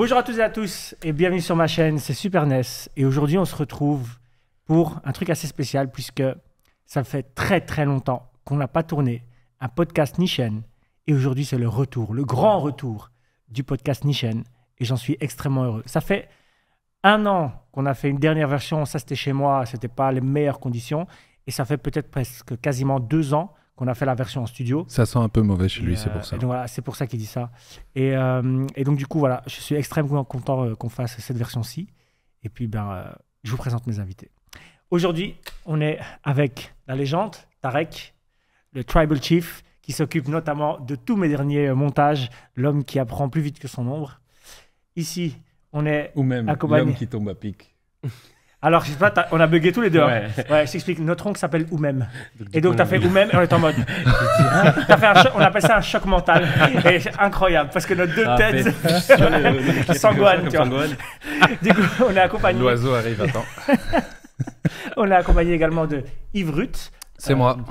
Bonjour à tous et à tous et bienvenue sur ma chaîne, c'est Super Ness et aujourd'hui on se retrouve pour un truc assez spécial puisque ça fait très très longtemps qu'on n'a pas tourné un podcast ni et aujourd'hui c'est le retour, le grand retour du podcast ni et j'en suis extrêmement heureux. Ça fait un an qu'on a fait une dernière version, ça c'était chez moi, c'était pas les meilleures conditions et ça fait peut-être presque quasiment deux ans on a fait la version en studio. Ça sent un peu mauvais chez lui, c'est pour euh, ça. voilà, c'est pour ça qu'il dit ça. Euh, et, donc du coup, voilà, je suis extrêmement content euh, qu'on fasse cette version-ci. Et puis, ben, je vous présente mes invités. Aujourd'hui, on est avec la légende, Tarek, le tribal chief, qui s'occupe notamment de tous mes derniers montages, l'homme qui apprend plus vite que son ombre. Ici, on est Ou même l'homme qui tombe à pic. Alors, je sais pas, on a bugué tous les deux. Hein. Ouais, je t'explique. Notre oncle s'appelle Oumem. Et donc, t'as fait Oumem et on est en mode. on a passé un choc mental. Et incroyable, parce que nos deux ah, têtes s'angoissent. du coup, on est accompagné. L'oiseau arrive, attends. on est accompagné également de Yves C'est moi. Euh,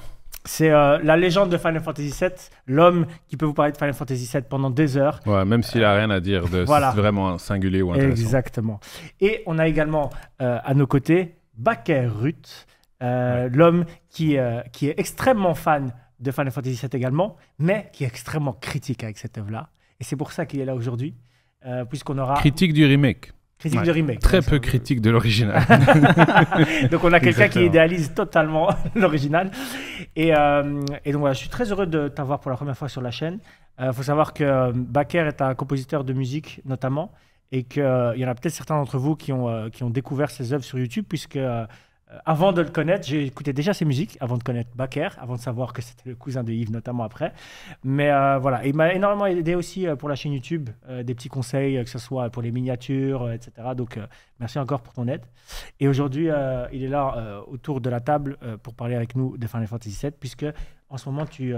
c'est euh, la légende de Final Fantasy VII, l'homme qui peut vous parler de Final Fantasy VII pendant des heures. même s'il n'a euh, rien à dire de c'est vraiment singulier ou intéressant. Exactement. Et on a également euh, à nos côtés Baker Ruth, l'homme qui, qui est extrêmement fan de Final Fantasy VII également, mais qui est extrêmement critique avec cette œuvre-là. Et c'est pour ça qu'il est là aujourd'hui, puisqu'on aura... Critique du remake Critique de remake. Très peu critique de l'original. donc on a quelqu'un qui idéalise totalement l'original. Euh, et, donc voilà, je suis très heureux de t'avoir pour la première fois sur la chaîne. Il euh, faut savoir que euh, Baker est un compositeur de musique notamment et qu'il y en a peut-être certains d'entre vous qui ont, qui ont découvert ses œuvres sur YouTube puisque... Euh, avant de le connaître, j'ai écouté déjà ses musiques, avant de connaître Baker, avant de savoir que c'était le cousin de Yves, notamment après. Mais euh, voilà, il m'a énormément aidé aussi euh, pour la chaîne YouTube, des petits conseils, que ce soit pour les miniatures, etc. Donc, merci encore pour ton aide. Et aujourd'hui, il est là autour de la table pour parler avec nous de Final Fantasy VII, puisque en ce moment, tu,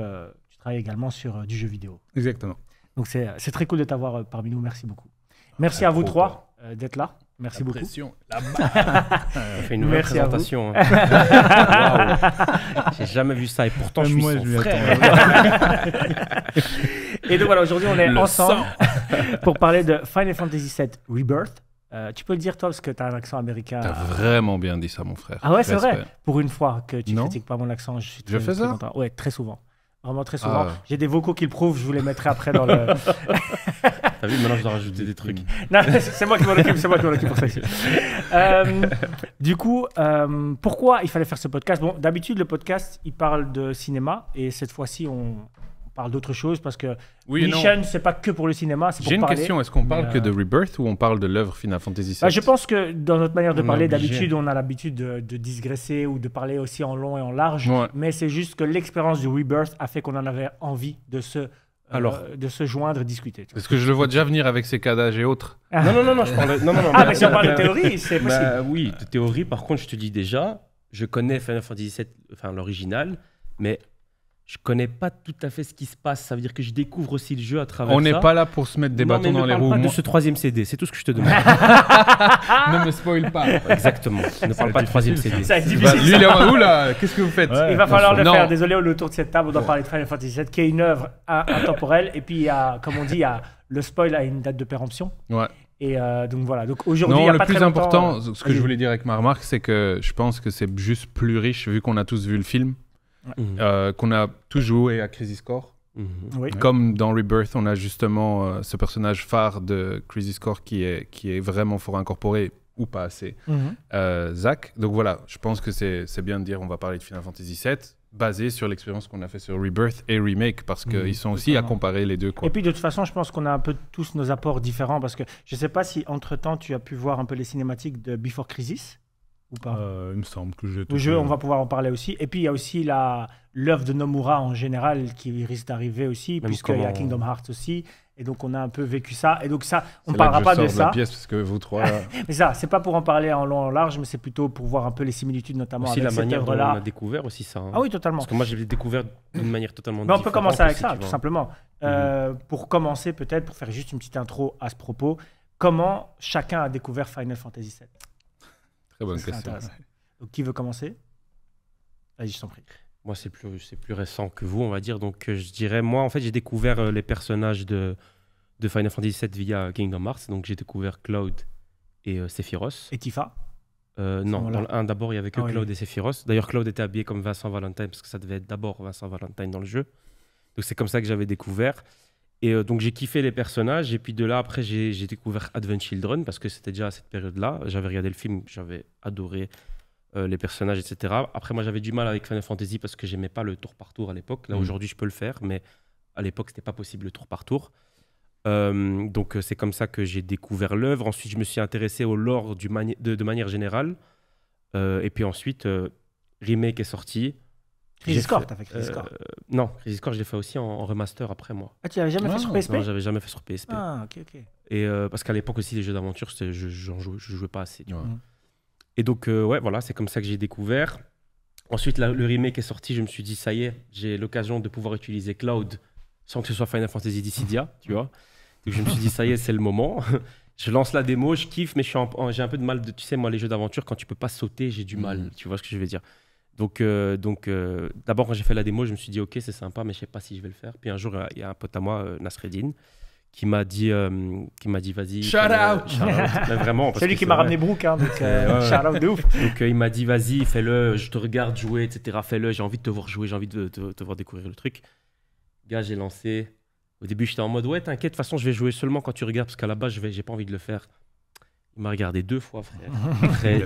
travailles également sur du jeu vidéo. Exactement. Donc, c'est très cool de t'avoir parmi nous. Merci beaucoup. Ah, merci à vous trois d'être là. Merci la beaucoup. Pression, On fait une nouvelle Merci présentation. Hein. J'ai jamais vu ça et pourtant je suis Moi, et donc voilà, aujourd'hui on est ensemble pour parler de Final Fantasy VII Rebirth. Euh, tu peux le dire toi parce que tu as un accent américain. Tu as vraiment bien dit ça, mon frère. Ah ouais, c'est vrai. Pour une fois que tu ne critiques pas mon accent, je suis fais ça. Content. Ouais, très souvent. Vraiment très souvent. Ah. J'ai des vocaux qui le prouvent. Je vous les mettrai après dans le. T'as vu, maintenant je dois rajouter des trucs. non, c'est moi qui m'en occupe, c'est moi qui m'en pour ça. Euh, du coup, euh, pourquoi il fallait faire ce podcast Bon, d'habitude, le podcast, il parle de cinéma, et cette fois-ci, on, parle d'autre chose parce que oui, Mission, c'est pas que pour le cinéma. J'ai une question est-ce qu'on parle que de euh, Rebirth ou on parle de l'œuvre Final Fantasy VII bah, Je pense que dans notre manière de parler, d'habitude, on a l'habitude de, de, digresser ou de parler aussi en long et en large. Mais c'est juste que l'expérience du Rebirth a fait qu'on en avait envie de se euh, Alors, de se joindre, discuter. Parce que je le vois déjà venir avec ses cadages et autres. Ah. Non, non, non, non, je parle ah, mais si on euh, parle de théorie, c'est bah, possible. Bah, oui, de théorie, par contre, je te dis déjà, je connais Final Fantasy VII, enfin l'original, mais je connais pas tout à fait ce qui se passe. Ça veut dire que je découvre aussi le jeu à travers On n'est pas là pour se mettre des bâtons dans les parle roues. Pas de ce troisième CD, c'est tout ce que je te demande. ne me spoil pas. Exactement. Ne parle pas de troisième CD. Bah, lui, il est en... là Qu'est-ce que vous faites Il va falloir le faire. Désolé, autour de cette table, on doit parler de Final Fantasy qui est une œuvre intemporelle. Et puis, comme on dit, le spoil a une date de péremption. Ouais. Et euh, donc voilà. Donc aujourd'hui, il y a le plus important, euh, ce que je voulais dire avec ma remarque, c'est que je pense que c'est juste plus riche vu qu'on a tous vu le film. Mhm. Euh, qu'on a toujours joué à Crisis Core. Mhm. Comme dans Rebirth, on a justement euh, ce personnage phare de Crisis Core qui est, qui est vraiment fort incorporé ou pas assez. Mhm. Euh, Zach, donc voilà, je pense que c'est bien de dire on va parler de Final Fantasy VII basé sur l'expérience qu'on a fait sur Rebirth et Remake parce qu'ils sont aussi à comparer les deux. Et puis de toute façon, je pense qu'on a un peu tous nos apports différents parce que je ne sais pas si entre-temps tu as pu voir un peu les cinématiques de Before Crisis pas euh, Il me semble que j'ai. Le jeu, on va pouvoir en parler aussi. Et puis il y a aussi la l'œuvre de Nomura en général qui risque d'arriver aussi, puisqu'il y a Kingdom Hearts aussi. Et donc on a un peu vécu ça. Et donc ça, on ne parlera là que je pas sors de, ça. La pièce parce que vous trois. mais ça, c'est pas pour en parler en long en large, mais c'est plutôt pour voir un peu les similitudes, notamment aussi avec la manière dont on a découvert aussi ça. Hein. Ah oui, totalement. Parce que moi, j'ai découvert d'une manière totalement. différente. on peut commencer avec ça, tout simplement. Mhm. Euh, pour commencer, peut-être, pour faire juste une petite intro à ce propos, comment chacun a découvert Final Fantasy VII qui veut commencer Allez, je t'en prie. Moi, c'est plus, plus récent que vous, on va dire. Donc, euh, je dirais, moi, en fait, j'ai découvert euh, les personnages de, de Final Fantasy VII via Kingdom Hearts. Donc, j'ai découvert Cloud et euh, Sephiroth. Et Tifa non, dans le 1 d'abord, il y avait que ah Cloud et Sephiroth. D'ailleurs, Cloud était habillé comme Vincent Valentine parce que ça devait être d'abord Vincent Valentine dans le jeu. Donc c'est comme ça que j'avais découvert. Et euh, donc j'ai kiffé les personnages. Et puis de là, après, j'ai découvert Advent Children parce que c'était déjà à cette période-là. J'avais regardé le film, j'avais adoré euh, les personnages, etc. Après, moi, j'avais du mal avec Final Fantasy parce que j'aimais pas le tour par tour à l'époque. Là, mm. aujourd'hui, je peux le faire, mais à l'époque, c'était pas possible le tour par tour. Euh, donc, c'est comme ça que j'ai découvert l'œuvre. Ensuite, je me suis intéressé au lore du de, manière générale. et puis ensuite, Remake est sorti. Euh, Crisis Core, t'as fait Non, Crisis je l'ai fait aussi en, remaster après moi. Ah, tu l'avais jamais fait sur PSP Non, j'avais jamais fait sur PSP. Ah, ok, ok. Et euh, parce qu'à l'époque aussi, les jeux d'aventure, je, je, jouais, je pas assez. Et donc, euh, ouais, voilà, c'est comme ça que j'ai découvert. Ensuite, le remake est sorti, je me suis dit, ça y est, j'ai l'occasion de pouvoir utiliser Cloud sans que ce soit Final Fantasy Dissidia, tu vois. Donc, je me suis dit, ça y est, c'est le moment. je lance la démo, je kiffe, mais j'ai un peu de mal, de, tu sais, moi, les jeux d'aventure, quand tu peux pas sauter, j'ai du mal, mm. tu vois ce que je veux dire. Donc, euh, donc euh, d'abord, quand j'ai fait la démo, je me suis dit, OK, c'est sympa, mais je sais pas si je vais le faire. Puis un jour, il y a un pote à moi, euh, Nasreddin, qui m'a dit, qui m'a dit, vas-y. Shout out! C'est lui qui m'a ramené Brooke, hein, donc shout out de ouf. Donc il m'a dit, vas-y, fais-le, je te regarde jouer, etc. Fais-le, j'ai envie de te voir jouer, j'ai envie de te voir découvrir le truc. Gars, j'ai lancé. Au début, j'étais en mode, ouais, t'inquiète, de toute façon, je vais jouer seulement quand tu regardes, parce qu'à la base, je n'ai pas envie de le faire. Il m'a regardé deux fois, frère. Après, j'ai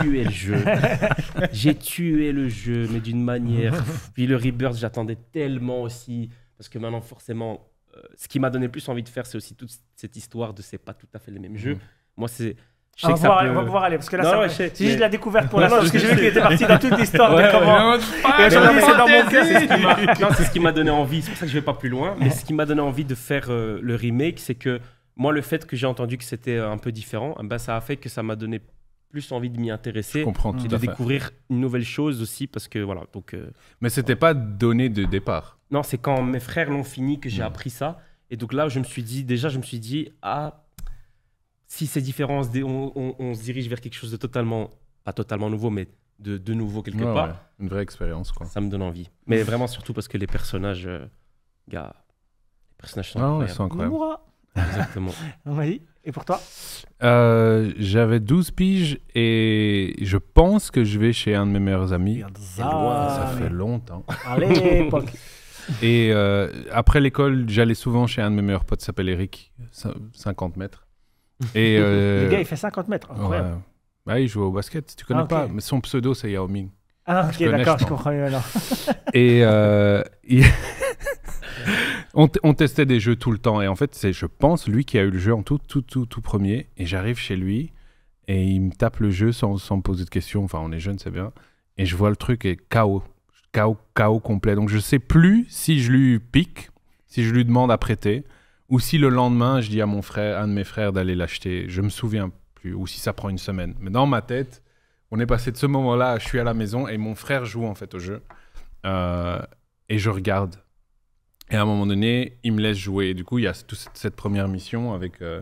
tué le jeu. j'ai tué le jeu, mais d'une manière. Puis le Rebirth, j'attendais tellement aussi. Parce que maintenant, forcément, euh, ce qui m'a donné plus envie de faire, c'est aussi toute cette histoire de c'est pas tout à fait les mêmes jeux. Mm. Moi, c'est. Je sais on, va pouvoir, va aller parce que là, c'est juste la découverte pour la parce que j'ai vu qu'il était parti dans toute l'histoire ouais, de comment. c'est dans mon cas c'est ce qui m'a donné envie. C'est pour ça que je vais pas plus loin. Mais ce qui m'a donné envie de faire euh, le remake, c'est que moi, le fait que j'ai entendu que c'était euh, un peu différent, bah ça a fait que ça m'a donné plus envie de m'y intéresser et de découvrir une nouvelle chose aussi parce que voilà donc euh, mais c'était n'était pas donné de départ non c'est quand mes frères l'ont fini que j'ai hmm. appris ça et donc là je me suis dit déjà je me suis dit ah si c'est différent on, on, se dirige vers quelque chose de totalement pas totalement nouveau mais de, nouveau quelque part une vraie expérience quoi ça me donne envie mais vraiment surtout parce que les personnages euh, gars les personnages sont sont incroyables. Exactement. Et pour toi euh, J'avais 12 piges et je pense que je vais chez un de mes meilleurs amis. Ça, fait longtemps. Allez, Et euh, après l'école, j'allais souvent chez un de mes meilleurs potes, s'appelle Eric, 50 mètres. Et euh, Le gars, il fait 50 mètres, incroyable. Ah, il joue au basket, tu connais ah, pas, mais son pseudo, c'est Yao Ming. Ah, ok, d'accord, je comprends mieux alors. et il... On, testait des jeux tout le temps. Et en fait, c'est, je pense, lui qui a eu le jeu en tout, tout, tout, tout premier. Et j'arrive chez lui et il me tape le jeu sans, sans poser de questions. Enfin, on est jeune, c'est bien. Et je vois le truc et chaos, chaos, chaos complet. Donc, je sais plus si je lui pique, si je lui demande à prêter, ou si le lendemain, je dis à mon frère, un de mes frères d'aller l'acheter. Je me souviens plus. Ou si ça prend une semaine. Mais dans ma tête, on est passé de ce moment-là, je suis à la maison et mon frère joue en fait au jeu. Euh, et je regarde et à un moment donné, il me laisse jouer. du coup, il y a toute cette première mission avec, euh,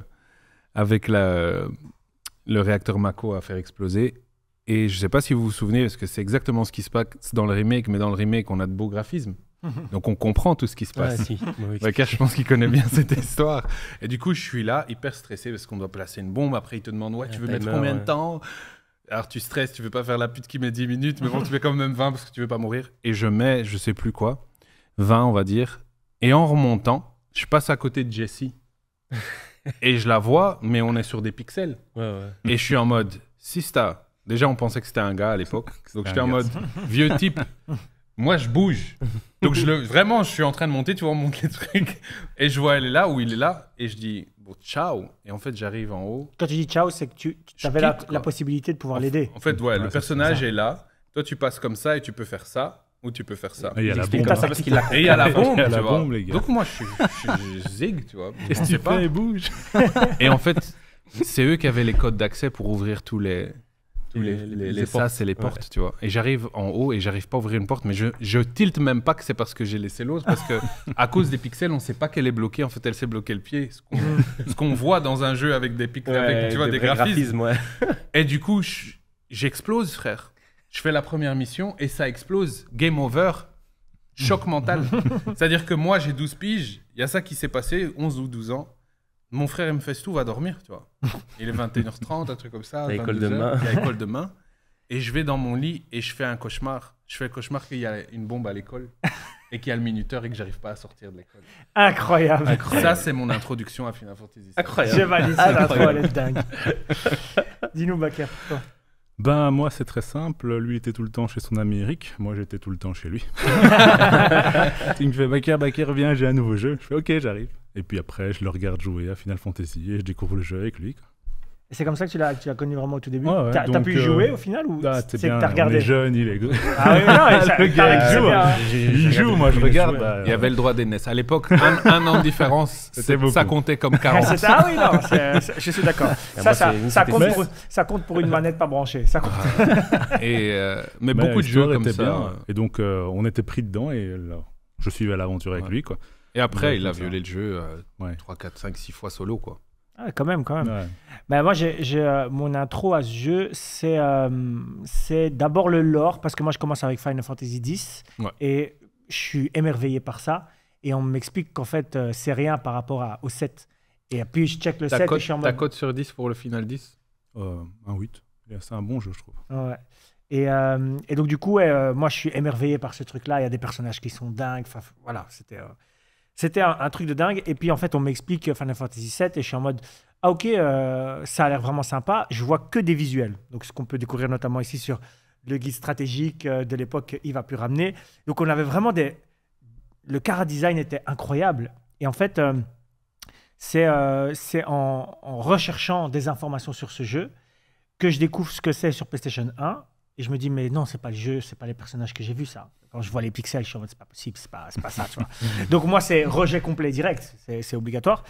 avec la, le réacteur Mako à faire exploser. Et je ne sais pas si vous vous souvenez, parce que c'est exactement ce qui se passe dans le remake, mais dans le remake, on a de beaux graphismes. Donc on comprend tout ce qui se passe. je pense qu'il connaît bien cette histoire. Et du coup, je suis là, hyper stressé, parce qu'on doit placer une bombe. Après, il te demande, ouais, tu veux mettre combien de temps alors tu stresses, tu veux pas faire la pute qui met 10 minutes, mais bon, tu fais quand même 20 parce que tu veux pas mourir. Et je mets, je sais plus quoi, 20 on va dire, et en remontant, je passe à côté de Jessie. et je la vois, mais on est sur des pixels. Et je suis en mode, Sista. Déjà, on pensait que c'était un gars à l'époque. Donc j'étais en mode, vieux type. Moi, je bouge. Donc je le, vraiment, je suis en train de monter, tu vois, on monte les trucs. Et je vois, elle est là ou il est là. Et je dis, bon, ciao. Et en fait, j'arrive en haut. Quand tu dis ciao, c'est que tu, avais la, possibilité de pouvoir l'aider. En fait, ouais le personnage est là. Toi, tu passes comme ça et tu peux faire ça où tu peux faire ça. Et il y a la bombe. il y a la bombe, les gars. Donc moi, je, suis zig, tu vois. Et tu Et en fait, c'est eux qui avaient les codes d'accès pour ouvrir tous les... Tous les, les, les et les portes, tu vois. Et j'arrive en haut et j'arrive pas à ouvrir une porte, mais je, je tilte même pas que c'est parce que j'ai laissé l'autre, parce que à cause des pixels, on sait pas qu'elle est bloquée. En fait, elle s'est bloquée le pied. Ce qu'on voit dans un jeu avec des pixels, tu vois, des, graphismes. Et du coup, j'explose, frère je fais la première mission et ça explose. Game over. Choc mental. C'est-à-dire que moi, j'ai 12 piges. Il y a ça qui s'est passé, 11 ou 12 ans. Mon frère, il me fait tout, va dormir, tu vois. Il est 21h30, un truc comme ça. À école demain. À demain. Et je vais dans mon lit et je fais un cauchemar. Je fais le cauchemar qu'il y a une bombe à l'école et qu'il y a le minuteur et que j'arrive pas à sortir de l'école. Incroyable. Ça, c'est mon introduction à Final Fantasy. Incroyable. Je valide ça, elle est dingue. Dis-nous, Bakar. Ben moi c'est très simple, lui était tout le temps chez son ami Eric, moi j'étais tout le temps chez lui. il me fait Baker, Baker, viens, j'ai un nouveau jeu. Je fais ok, j'arrive. Et puis après je le regarde jouer à Final Fantasy et je découvre le jeu avec lui c'est comme ça que tu l'as, connu vraiment au tout début. t'as, pu euh, jouer au final ou bah, c'est bien, que t'as regardé est jeune, il est. Ah oui, non, ça, hein. joue. Il joue, moi je regarde. Bah, il y avait le droit d'aînesse. À l'époque, un, un an de différence, ça comptait comme 40. C'est, ah oui, non, je suis d'accord. Ça, compte pour, une manette pas branchée. Ça compte. Euh, mais, bah, beaucoup de jeux comme ça. Et donc, euh, on était pris dedans et je suivais l'aventure avec lui. Quoi. Et après, il a violé le jeu 3, 4, 5, 6 fois solo. quoi. Ah, quand même, quand même. Ben, moi, j'ai euh, mon intro à ce jeu, euh, c'est d'abord le lore, parce que moi, je commence avec Final Fantasy X, et je suis émerveillé par ça, et on m'explique qu'en fait, euh, c'est rien par rapport à, au 7. Et puis, je check le 7 et je suis en mode... Ta cote sur 10 pour le Final 10 Un 8. C'est un bon jeu, je trouve. Ouais. Et, donc, du coup, moi, je suis émerveillé par ce truc-là. Il y a des personnages qui sont dingues. voilà, c'était. C'était un, truc de dingue. Et puis en fait, on m'explique Final Fantasy VII et je suis en mode ah ok, euh, ça a l'air vraiment sympa. Je vois que des visuels. Donc ce qu'on peut découvrir notamment ici sur le guide stratégique euh, de l'époque, il va plus ramener. Donc on avait vraiment des le cara design était incroyable. Et en fait, euh, c'est en recherchant des informations sur ce jeu que je découvre ce que c'est sur PlayStation 1 et je me dis, mais non, c'est pas le jeu, c'est pas les personnages que j'ai vus, ça. Quand je vois les pixels, je suis en mode, c'est pas possible, c'est pas, pas ça, tu vois. Donc, moi, c'est rejet complet direct, c'est obligatoire.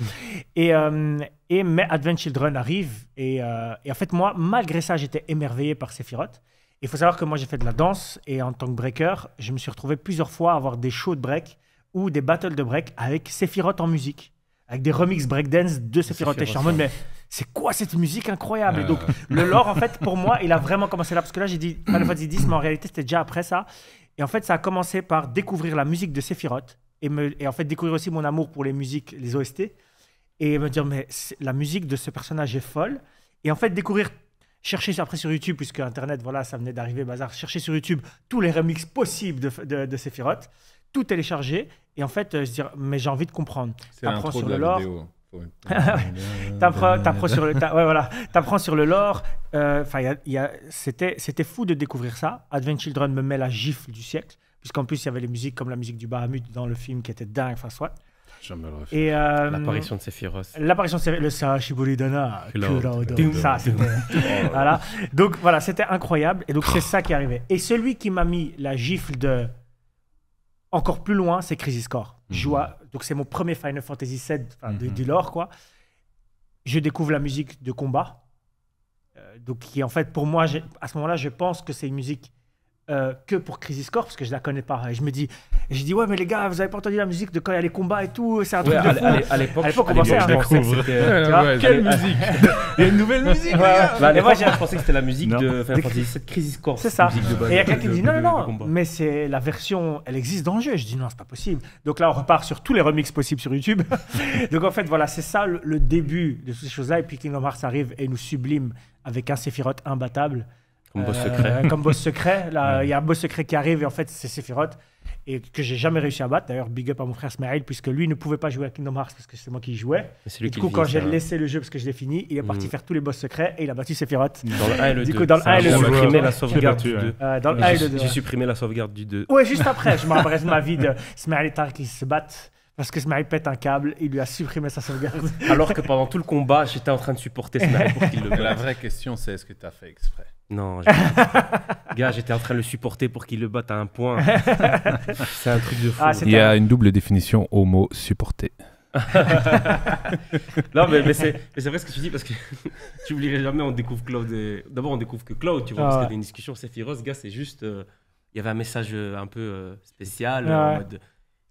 Et, euh, et mais Adventure Children arrive, euh, et, en fait, moi, malgré ça, j'étais émerveillé par Sephiroth. Il faut savoir que moi, j'ai fait de la danse, et en tant que breaker, je me suis retrouvé plusieurs fois à avoir des shows de break ou des battles de break avec Sephiroth en musique avec des remix breakdance de Sephiroth. Et mais c'est quoi cette musique incroyable euh. donc, le lore, en fait, pour moi, il a vraiment commencé là. Parce que là, j'ai dit Final 10, mais en réalité, c'était déjà après ça. Et en fait, ça a commencé par découvrir la musique de Sephiroth et, et en fait, découvrir aussi mon amour pour les musiques, les OST. Et me dire, mais la musique de ce personnage est folle. Et en fait, découvrir chercher après sur YouTube, puisque Internet, voilà, ça venait d'arriver, bazar, chercher sur YouTube tous les remixes possibles de, de, de Sephiroth tout télécharger. Et en fait, je euh, dire mais j'ai envie de comprendre. T'apprends sur le lore. T'apprends sur le, T'apprends sur le lore. Enfin, c'était, c'était fou de découvrir ça. Advent Children me met la gifle du siècle, puisqu'en plus il y avait les musiques comme la musique du Bahamut dans le film qui était dingue, enfin soit. Et euh, l'apparition de Sephiroth. L'apparition de Sephiroth, le Sashiburi Dana. Ça, oh voilà. Donc voilà, c'était incroyable. Et donc c'est ça qui arrivait. Et celui qui m'a mis la gifle de encore plus loin, c'est Crisis Core. Mhm. donc c'est mon premier Final Fantasy VII de mhm. du, lore, quoi. Je découvre la musique de combat. Euh, donc, qui en fait, pour moi, à ce moment-là, je pense que c'est une musique euh, que pour Crisis Core parce que je la connais pas. Et je me dis, je dis ouais mais les gars, vous avez pas entendu la musique de quand il y a les combats et tout, c'est un truc de à l'époque, À l'époque, on pensait à quelle musique Il y a une nouvelle musique. Ouais, bah, moi j'ai pensé que c'était la musique de Crisis Core. C'est ça. Et il y a quelqu'un qui dit non non non, mais c'est la version, elle existe dans le jeu. Je dis non c'est pas possible. Donc là on repart sur tous les remix possibles sur YouTube. Donc en fait voilà c'est ça le début de toutes ces choses là et puis Kingdom Hearts arrive et nous sublime avec un Sephiroth imbattable. Euh, comme boss secret. comme boss secret. il y a un boss secret qui arrive et en fait, c'est Sephiroth et que j'ai jamais réussi à battre. D'ailleurs, big up à mon frère Smaïl, puisque lui ne pouvait pas jouer à Kingdom Hearts parce que c'est moi qui y jouais. du coup, quand j'ai laissé le jeu parce que je l'ai fini, il est parti mm. faire tous les boss secrets et il a battu Sephiroth. Dans le 1 et le 2. Du coup, dans le 1 et le 2. supprimé la sauvegarde du 2. Euh, dans le 1 et le 2. J'ai supprimé la sauvegarde du 2. Ouais, juste après. Je me rappelle ma vie de Smaïl et Tark qui se battent parce que Smile pète un câble il lui a supprimé sa sauvegarde. Alors que pendant tout le combat, j'étais en train de supporter Smile pour qu'il le batte. La vraie question, c'est est-ce que tu as fait exprès Non, gars, j'étais en train de le supporter pour qu'il le batte à un point. c'est un truc de fou. Ah, il y a une double définition au mot supporter. non, mais, c'est vrai ce que tu dis parce que tu oublierais jamais, on découvre Cloud. D'abord, on découvre que Cloud, tu vois, ah parce qu'il y a une discussion, c'est féroce, gars, c'est juste. Euh, il y avait un message euh, un peu euh, spécial ah en mode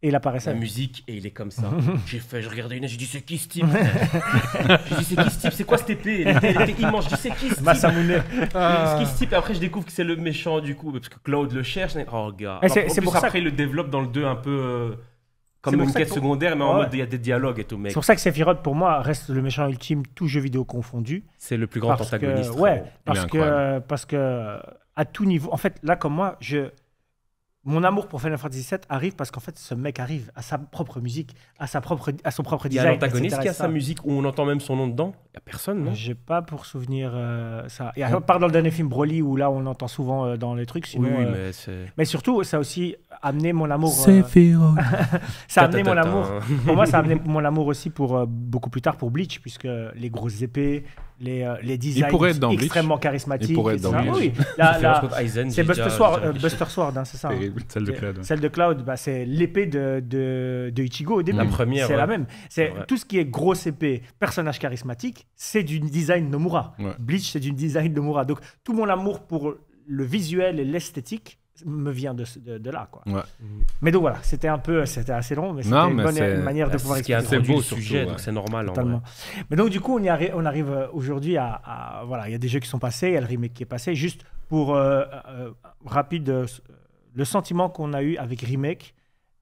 et il apparaissait. La musique, et il est comme ça. j'ai fait, je regardais une, j'ai dit, c'est qui ce type J'ai c'est qui ce C'est quoi ce épée Il était, mange. J'ai c'est qui ce type C'est qui ce ah. type Et après, je découvre que c'est le méchant, du coup, parce que Claude le cherche. Oh, gars. C'est pour ça. qu'il il le développe dans le 2 un peu. Euh, comme une quête secondaire, mais en mode il y a des dialogues et tout, mec. C'est pour ça que Sephiroth, pour moi, reste le méchant ultime, tout jeu vidéo confondu. C'est le plus grand antagoniste. ouais, parce que, parce que à tout niveau, en fait, là comme moi, je, mon amour pour Final Fantasy VII arrive parce qu'en fait, ce mec arrive à sa propre musique, à, sa propre, à son propre design. Il y a l'antagoniste qui a sa musique où on entend même son nom dedans Il n'y a personne, non J'ai pas pour souvenir euh, ça. Et à part dans le dernier film Broly où là on entend souvent euh, dans les trucs. oui, euh, mais, mais surtout, ça aussi, amener mon amour. C'est euh, ça a amené mon amour. Pour moi, ça a amené mon amour aussi pour euh, beaucoup plus tard pour Bleach, puisque les grosses épées, les, euh, les designs extrêmement charismatiques. Il pourrait être dans Bleach. c'est Buster Sword, hein, c'est ça. Hein. Celle de Cloud. Celle de Cloud, c'est l'épée de, Ichigo au début. La première. C'est la même. C'est tout ce qui est grosse épée, personnage charismatique, c'est du design Nomura. Bleach, c'est du design Nomura. Donc tout mon amour pour le visuel et l'esthétique me vient de, de, là. Quoi. Mais donc voilà, c'était un peu, c'était assez long, mais c'était une bonne manière de ah, pouvoir expliquer. C'est beau le sujet, donc c'est normal. Mais donc du coup, on, y on arrive euh, aujourd'hui à, voilà, il y a des jeux qui sont passés, il y a le remake qui est passé, juste pour euh, euh, rapide le sentiment qu'on a eu avec remake.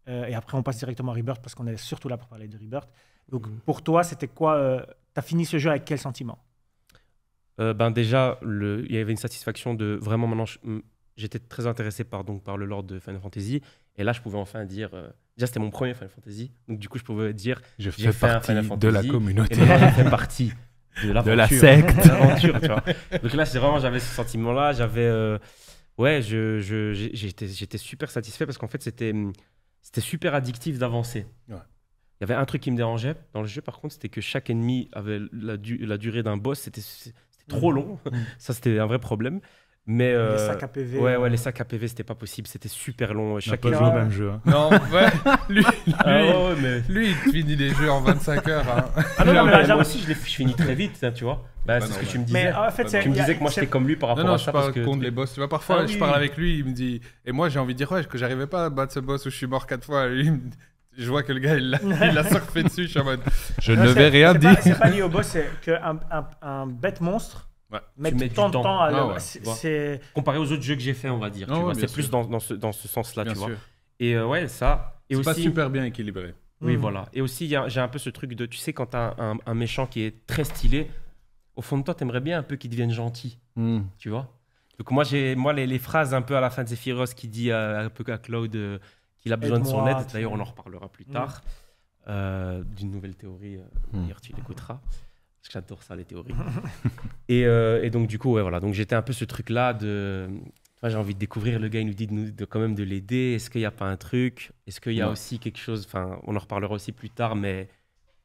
et après, on passe directement à Rebirth parce qu'on est surtout là pour parler de Rebirth. Donc mm. pour toi, c'était quoi T'as fini ce jeu avec quel sentiment ben déjà, il y avait une satisfaction de vraiment maintenant, j'étais très intéressé par, donc, par le lore de Final Fantasy. Et là, je pouvais enfin dire. Euh, déjà, c'était mon premier Final Fantasy. Donc, du coup, je pouvais dire. Je fais partie de la communauté. je fais partie de la secte. Donc là, c'est vraiment, j'avais ce sentiment-là. J'avais. Euh, ouais, je, j'étais, j'étais super satisfait parce qu'en fait, c'était, hum, c'était super addictif d'avancer. Il y avait un truc qui me dérangeait dans le jeu, par contre, c'était que chaque ennemi avait la, la durée d'un boss. c'était trop long. Ça, c'était un vrai problème. Mais les euh, sacs à euh. Ouais, les sacs à PV, c'était pas possible. C'était super long. Euh, chaque pas joué au même jeu. Hein. Non, ouais. Lui, ah, lui, lui, il finit les jeux en 25 heures. Hein. Ah non, mais moi aussi, je, finis très vite, hein, tu vois. Bah, bah c'est ce que bah tu me disais. tu me disais que moi, j'étais comme lui par rapport à ça. Non, je parle contre les boss. Tu bah, vois, parfois, ah je parle avec lui, il me dit. Et moi, j'ai envie de dire, ouais, que j'arrivais pas à battre ce boss où je suis mort 4 fois. je vois que le gars il a surfé dessus, je ne vais rien dire. C'est pas lié au boss, c'est qu'un bête monstre Ouais. Mettre tant de temps, ah c'est comparé aux autres jeux que j'ai fait, on va dire. c'est plus dans, ce, dans ce sens-là, tu Et euh, ouais, ça. Et pas super bien équilibré. Oui, hmm. voilà. Et aussi, j'ai un peu ce truc de, tu sais, quand t'as un, méchant qui est très stylé, au fond de toi, t'aimerais bien un peu qu'il devienne gentil, hmm. tu vois. Donc moi, j'ai, moi, les, les, phrases un peu à la fin de Zephyros qui dit un peu à Claude euh, qu'il a besoin de son aide. D'ailleurs, on en reparlera plus tard hmm. euh, d'une nouvelle théorie. D'ailleurs, tu l'écouteras. Parce que j'adore ça, les théories. Euh, et, donc, du coup, ouais, voilà. Donc, j'étais un peu ce truc-là de. Enfin, j'ai envie de découvrir. Le gars, il nous dit de, quand même de l'aider. Est-ce qu'il n'y a pas un truc Est-ce qu'il y a aussi quelque chose Enfin, on en reparlera aussi plus tard, mais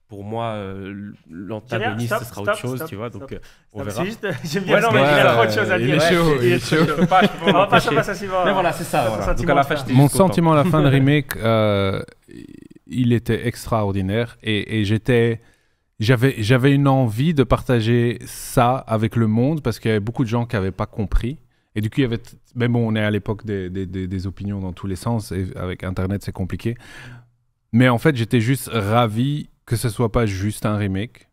pour moi, euh, l'antagoniste, ce sera autre chose, tu vois. Euh, on verra. Juste, j'aime bien ouais, non, mais il a à dire. Il est chaud. il est chaud. on va pas passer ça hein. Mais voilà, c'est ça. Mon sentiment à la fin de Remake, il était extraordinaire et j'étais j'avais, j'avais une envie de partager ça avec le monde parce qu'il y avait beaucoup de gens qui n'avaient pas compris. Et du coup, il y avait. Mais bon, on est à l'époque des, des, des, opinions dans tous les sens et avec Internet, c'est compliqué. Mais en fait, j'étais juste ravi que ce soit pas juste un remake.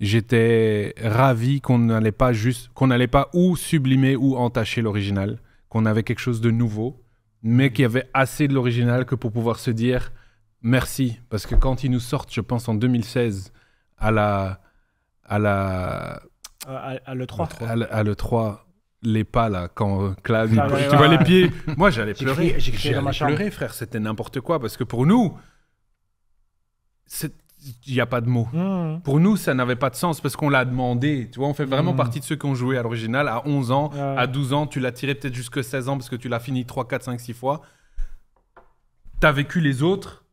J'étais ravi qu'on n'allait pas juste, qu'on n'allait pas ou sublimer ou entacher l'original, qu'on avait quelque chose de nouveau, mais qu'il y avait assez de l'original que pour pouvoir se dire merci. Parce que quand ils nous sortent, je pense en 2016, à la. À la. Euh, à, l'E3. À l'E3, les pas là, quand euh, ah, tu vois les pieds. Moi, j'allais pleurer. J'ai pleurer frère. C'était n'importe quoi. Parce que pour nous, il n'y a pas de mots. Mmh. Pour nous, ça n'avait pas de sens parce qu'on l'a demandé. Tu vois, on fait vraiment mmh. partie de ceux qui ont joué à l'original à 11 ans, à 12 ans. Tu l'as tiré peut-être jusqu'à 16 ans parce que tu l'as fini 3, 4, 5, 6 fois. Tu as vécu les autres,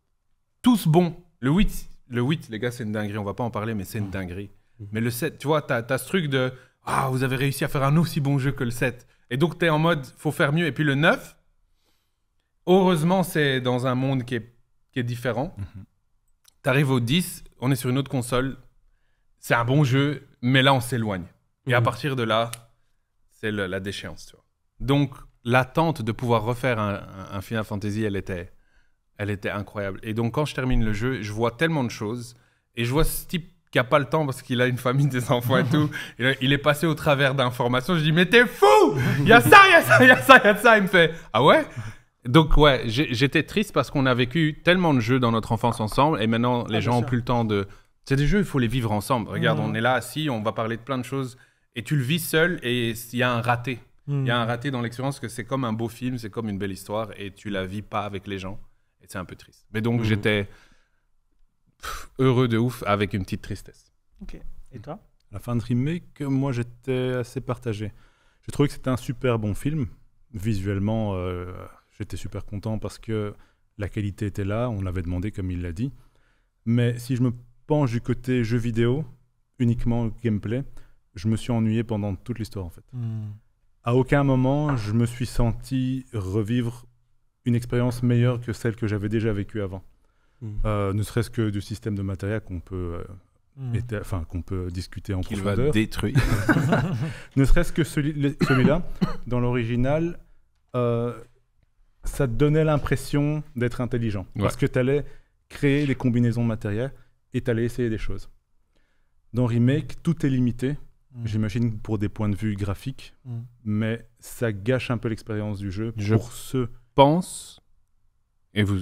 tous bons. Le 8, le 8, les gars, c'est une dinguerie. On va pas en parler, mais c'est une mm. dinguerie. Mm. Mais le 7, tu vois, tu as ce truc de Ah, vous avez réussi à faire un aussi bon jeu que le 7. Et donc, tu es en mode Faut faire mieux. Et puis le 9, heureusement, c'est dans un monde qui est, est différent. Mm-hmm. Tu arrives au 10, on est sur une autre console. C'est un bon jeu, mais là, on s'éloigne. Et à mm. partir de là, c'est la déchéance, tu vois. Donc, l'attente de pouvoir refaire un Final Fantasy, elle était elle était incroyable. Et donc, quand je termine le jeu, je vois tellement de choses. Et je vois ce type qui a pas le temps parce qu'il a une famille, des enfants et tout. il est passé au travers d'informations. Je dis, mais t'es fou Il y a ça, il y a ça, il y a ça, il me fait, ah ouais donc ouais, j'étais triste parce qu'on a vécu tellement de jeux dans notre enfance ensemble et maintenant les ah, gens n'ont plus le temps de... C'est des jeux, il faut les vivre ensemble. Regarde, mmh. on est là assis, on va parler de plein de choses et tu le vis seul et il y a un raté. Il y a mmh. un raté dans l'expérience que c'est comme un beau film, c'est comme une belle histoire et tu la vis pas avec les gens c'est un peu triste. Mais donc, mhm. j'étais heureux de ouf avec une petite tristesse. Ok. Et toi La fin de Remake, moi, j'étais assez partagé. J'ai trouvé que c'était un super bon film. Visuellement, euh, j'étais super content parce que la qualité était là, on l'avait demandé comme il l'a dit. Mais si je me penche du côté jeu vidéo, uniquement gameplay, je me suis ennuyé pendant toute l'histoire en fait. Hmm. À aucun moment je me suis senti revivre une expérience meilleure que celle que j'avais déjà vécue avant. Hmm. Euh, ne serait-ce que du système de matériel qu'on peut, euh, hmm. enfin, qu'on peut discuter en Qu'il va détruire. ne serait-ce que celui, là dans l'original, euh, ça donnait l'impression d'être intelligent. Parce que tu allais créer des combinaisons de matériel et tu allais essayer des choses. Dans Remake, tout est limité. Hmm. J'imagine pour des points de vue graphiques, mais ça gâche un peu l'expérience du jeu pour ceux pense, et vous,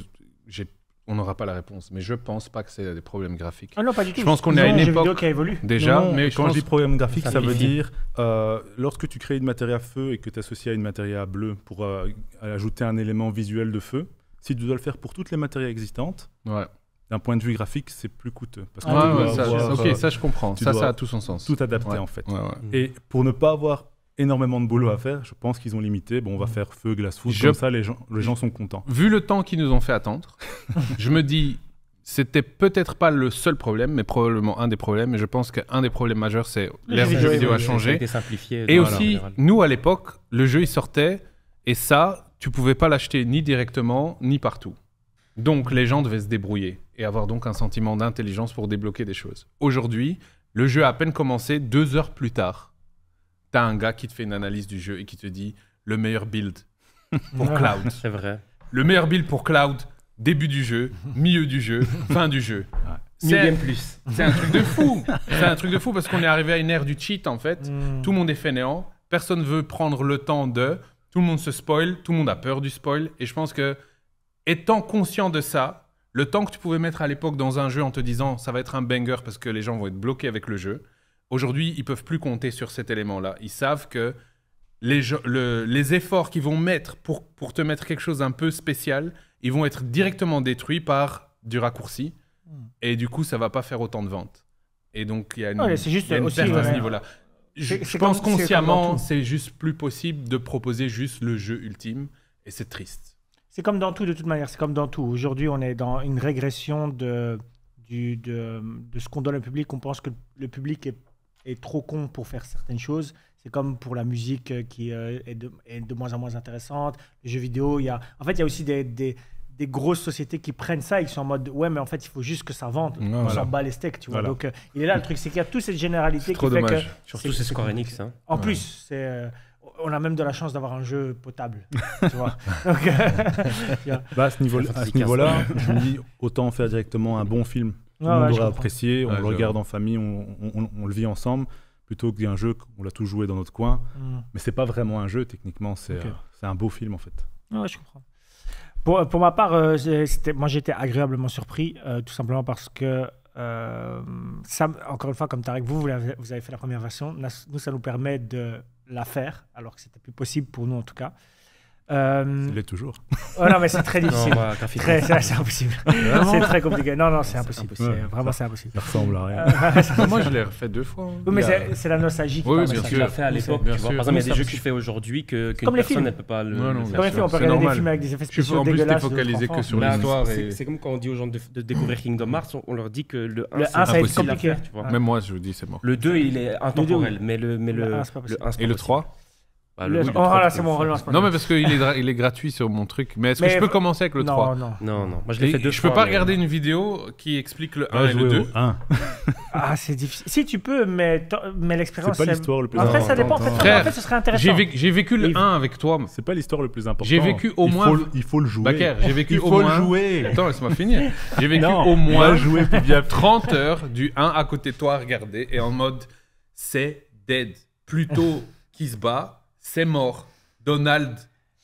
on n'aura pas la réponse, mais je pense pas que c'est des problèmes graphiques. Ah non, pas du tout. Je pense qu'on est à une époque qui évolue. déjà, mais quand je, dis problème graphique, ça, veut dire euh, lorsque tu crées une matière à feu et que tu associes à une matière à bleu pour euh, ajouter un élément visuel de feu, si tu dois le faire pour toutes les matières existantes, ouais d'un point de vue graphique, c'est plus coûteux. Parce ça, ok, euh, ça je comprends. Ça, ça a tout son sens. Tout adapter en fait. Mm. Et pour ne pas avoir énormément de boulot à faire. Je pense qu'ils ont limité. Bon, on va mm. faire feu, glace, fou Comme ça, les gens, sont contents. Vu le temps qu'ils nous ont fait attendre, je me dis, c'était peut-être pas le seul problème, mais probablement un des problèmes. Et je pense qu'un des problèmes majeurs, c'est l'ère du jeu vidéo a changé. et aussi, nous, à l'époque, le jeu, il sortait. Et ça, tu pouvais pas l'acheter ni directement, ni partout. Donc, les gens devaient se débrouiller et avoir donc un sentiment d'intelligence pour débloquer des choses. Aujourd'hui, le jeu a à peine commencé deux heures plus tard un gars qui te fait une analyse du jeu et qui te dit le meilleur build pour ah, Cloud. C'est vrai. Le meilleur build pour Cloud, début du jeu, milieu du jeu, fin du jeu. Ouais. C'est plus. C'est un truc de fou. C'est un truc de fou parce qu'on est arrivé à une ère du cheat en fait. Hmm. Tout le monde est fainéant. Personne veut prendre le temps de. Tout le monde se spoil. Tout le monde a peur du spoil. Et je pense que étant conscient de ça, le temps que tu pouvais mettre à l'époque dans un jeu en te disant ça va être un banger parce que les gens vont être bloqués avec le jeu, Aujourd'hui, ils peuvent plus compter sur cet élément-là. Ils savent que les, les efforts qu'ils vont mettre pour, pour te mettre quelque chose un peu spécial, ils vont être directement détruits par du raccourci. Hmm. Et du coup, ça va pas faire autant de ventes. Et donc, il y a une, juste aussi, à ce niveau-là. Je, pense consciemment, c'est juste plus possible de proposer juste le jeu ultime. Et c'est triste. C'est comme dans tout, de toute manière. C'est comme dans tout. Aujourd'hui, on est dans une régression de, du, de, de ce qu'on donne au public. On pense que le public est est trop con pour faire certaines choses. C'est comme pour la musique euh, qui euh, est, de, de, moins en moins intéressante. Les jeux vidéo, il y a... En fait, il y a aussi des, des, grosses sociétés qui prennent ça et qui sont en mode ouais mais en fait il faut juste que ça vende on s'en bat les steaks tu vois donc euh, il est là le truc c'est qu'il y a toute cette généralité qui fait que surtout c'est Square Enix hein. en plus c'est on a même de la chance d'avoir un jeu potable. tu vois. Bah, à ce niveau-là, je me dis autant faire directement un bon film on ouais, apprécié, on le regarde en famille, on, le vit ensemble, plutôt que qu'un jeu qu'on l'a tout joué dans notre coin. Hmm. Mais c'est pas vraiment un jeu techniquement, c'est un beau film en fait. je comprends. Pour, ma part, euh, moi j'étais agréablement surpris, euh, tout simplement parce que euh, ça, encore une fois, comme Tarek, vous, vous avez, vous avez fait la première version, nous ça nous permet de la faire, alors que c'était plus possible pour nous en tout cas. Euh, il est toujours. Oh, non, mais c'est très difficile. Bah, c'est impossible. c'est très compliqué. Non, non, c'est impossible. vraiment, c'est impossible. Ça ressemble à rien. Euh, moi, je l'ai refait deux fois. Oui, mais c'est la nostalgie qui ce que j'ai fait à l'époque. Par exemple, il y a des jeux que je fais aujourd'hui que comme les films. ne peut pas le. Comme les films, on peut regarder des films avec des effets spéciaux dégueulasses. En plus, focalisé que sur l'histoire. C'est comme quand on dit aux gens de découvrir Kingdom Hearts, on leur dit que le 1 c'est compliqué. Même moi, je vous dis, c'est mort. Le 2, il est intemporel, mais le 1 c'est pas possible. Et le 3 bah, oh, c'est mon relance. Non, mais parce qu'il est, il est gratuit sur mon truc. Mais est-ce que je peux commencer avec le 3 Non, non, non. Moi, je l'ai fait deux Je peux pas regarder une vidéo qui explique le 1 et le 2. ah, c'est difficile. Si tu peux, mais, mais l'expérience. C'est pas l'histoire le plus important. Après, ça dépend. En fait, ce serait intéressant. J'ai vécu, le 1 avec toi. C'est pas l'histoire le plus important. J'ai vécu au moins. Il faut, le jouer. j'ai vécu il faut le jouer. Attends, laisse-moi finir. J'ai vécu au moins 30 heures du 1 à côté de toi à regarder et en mode c'est dead. Plutôt qui se bat c'est mort. Donald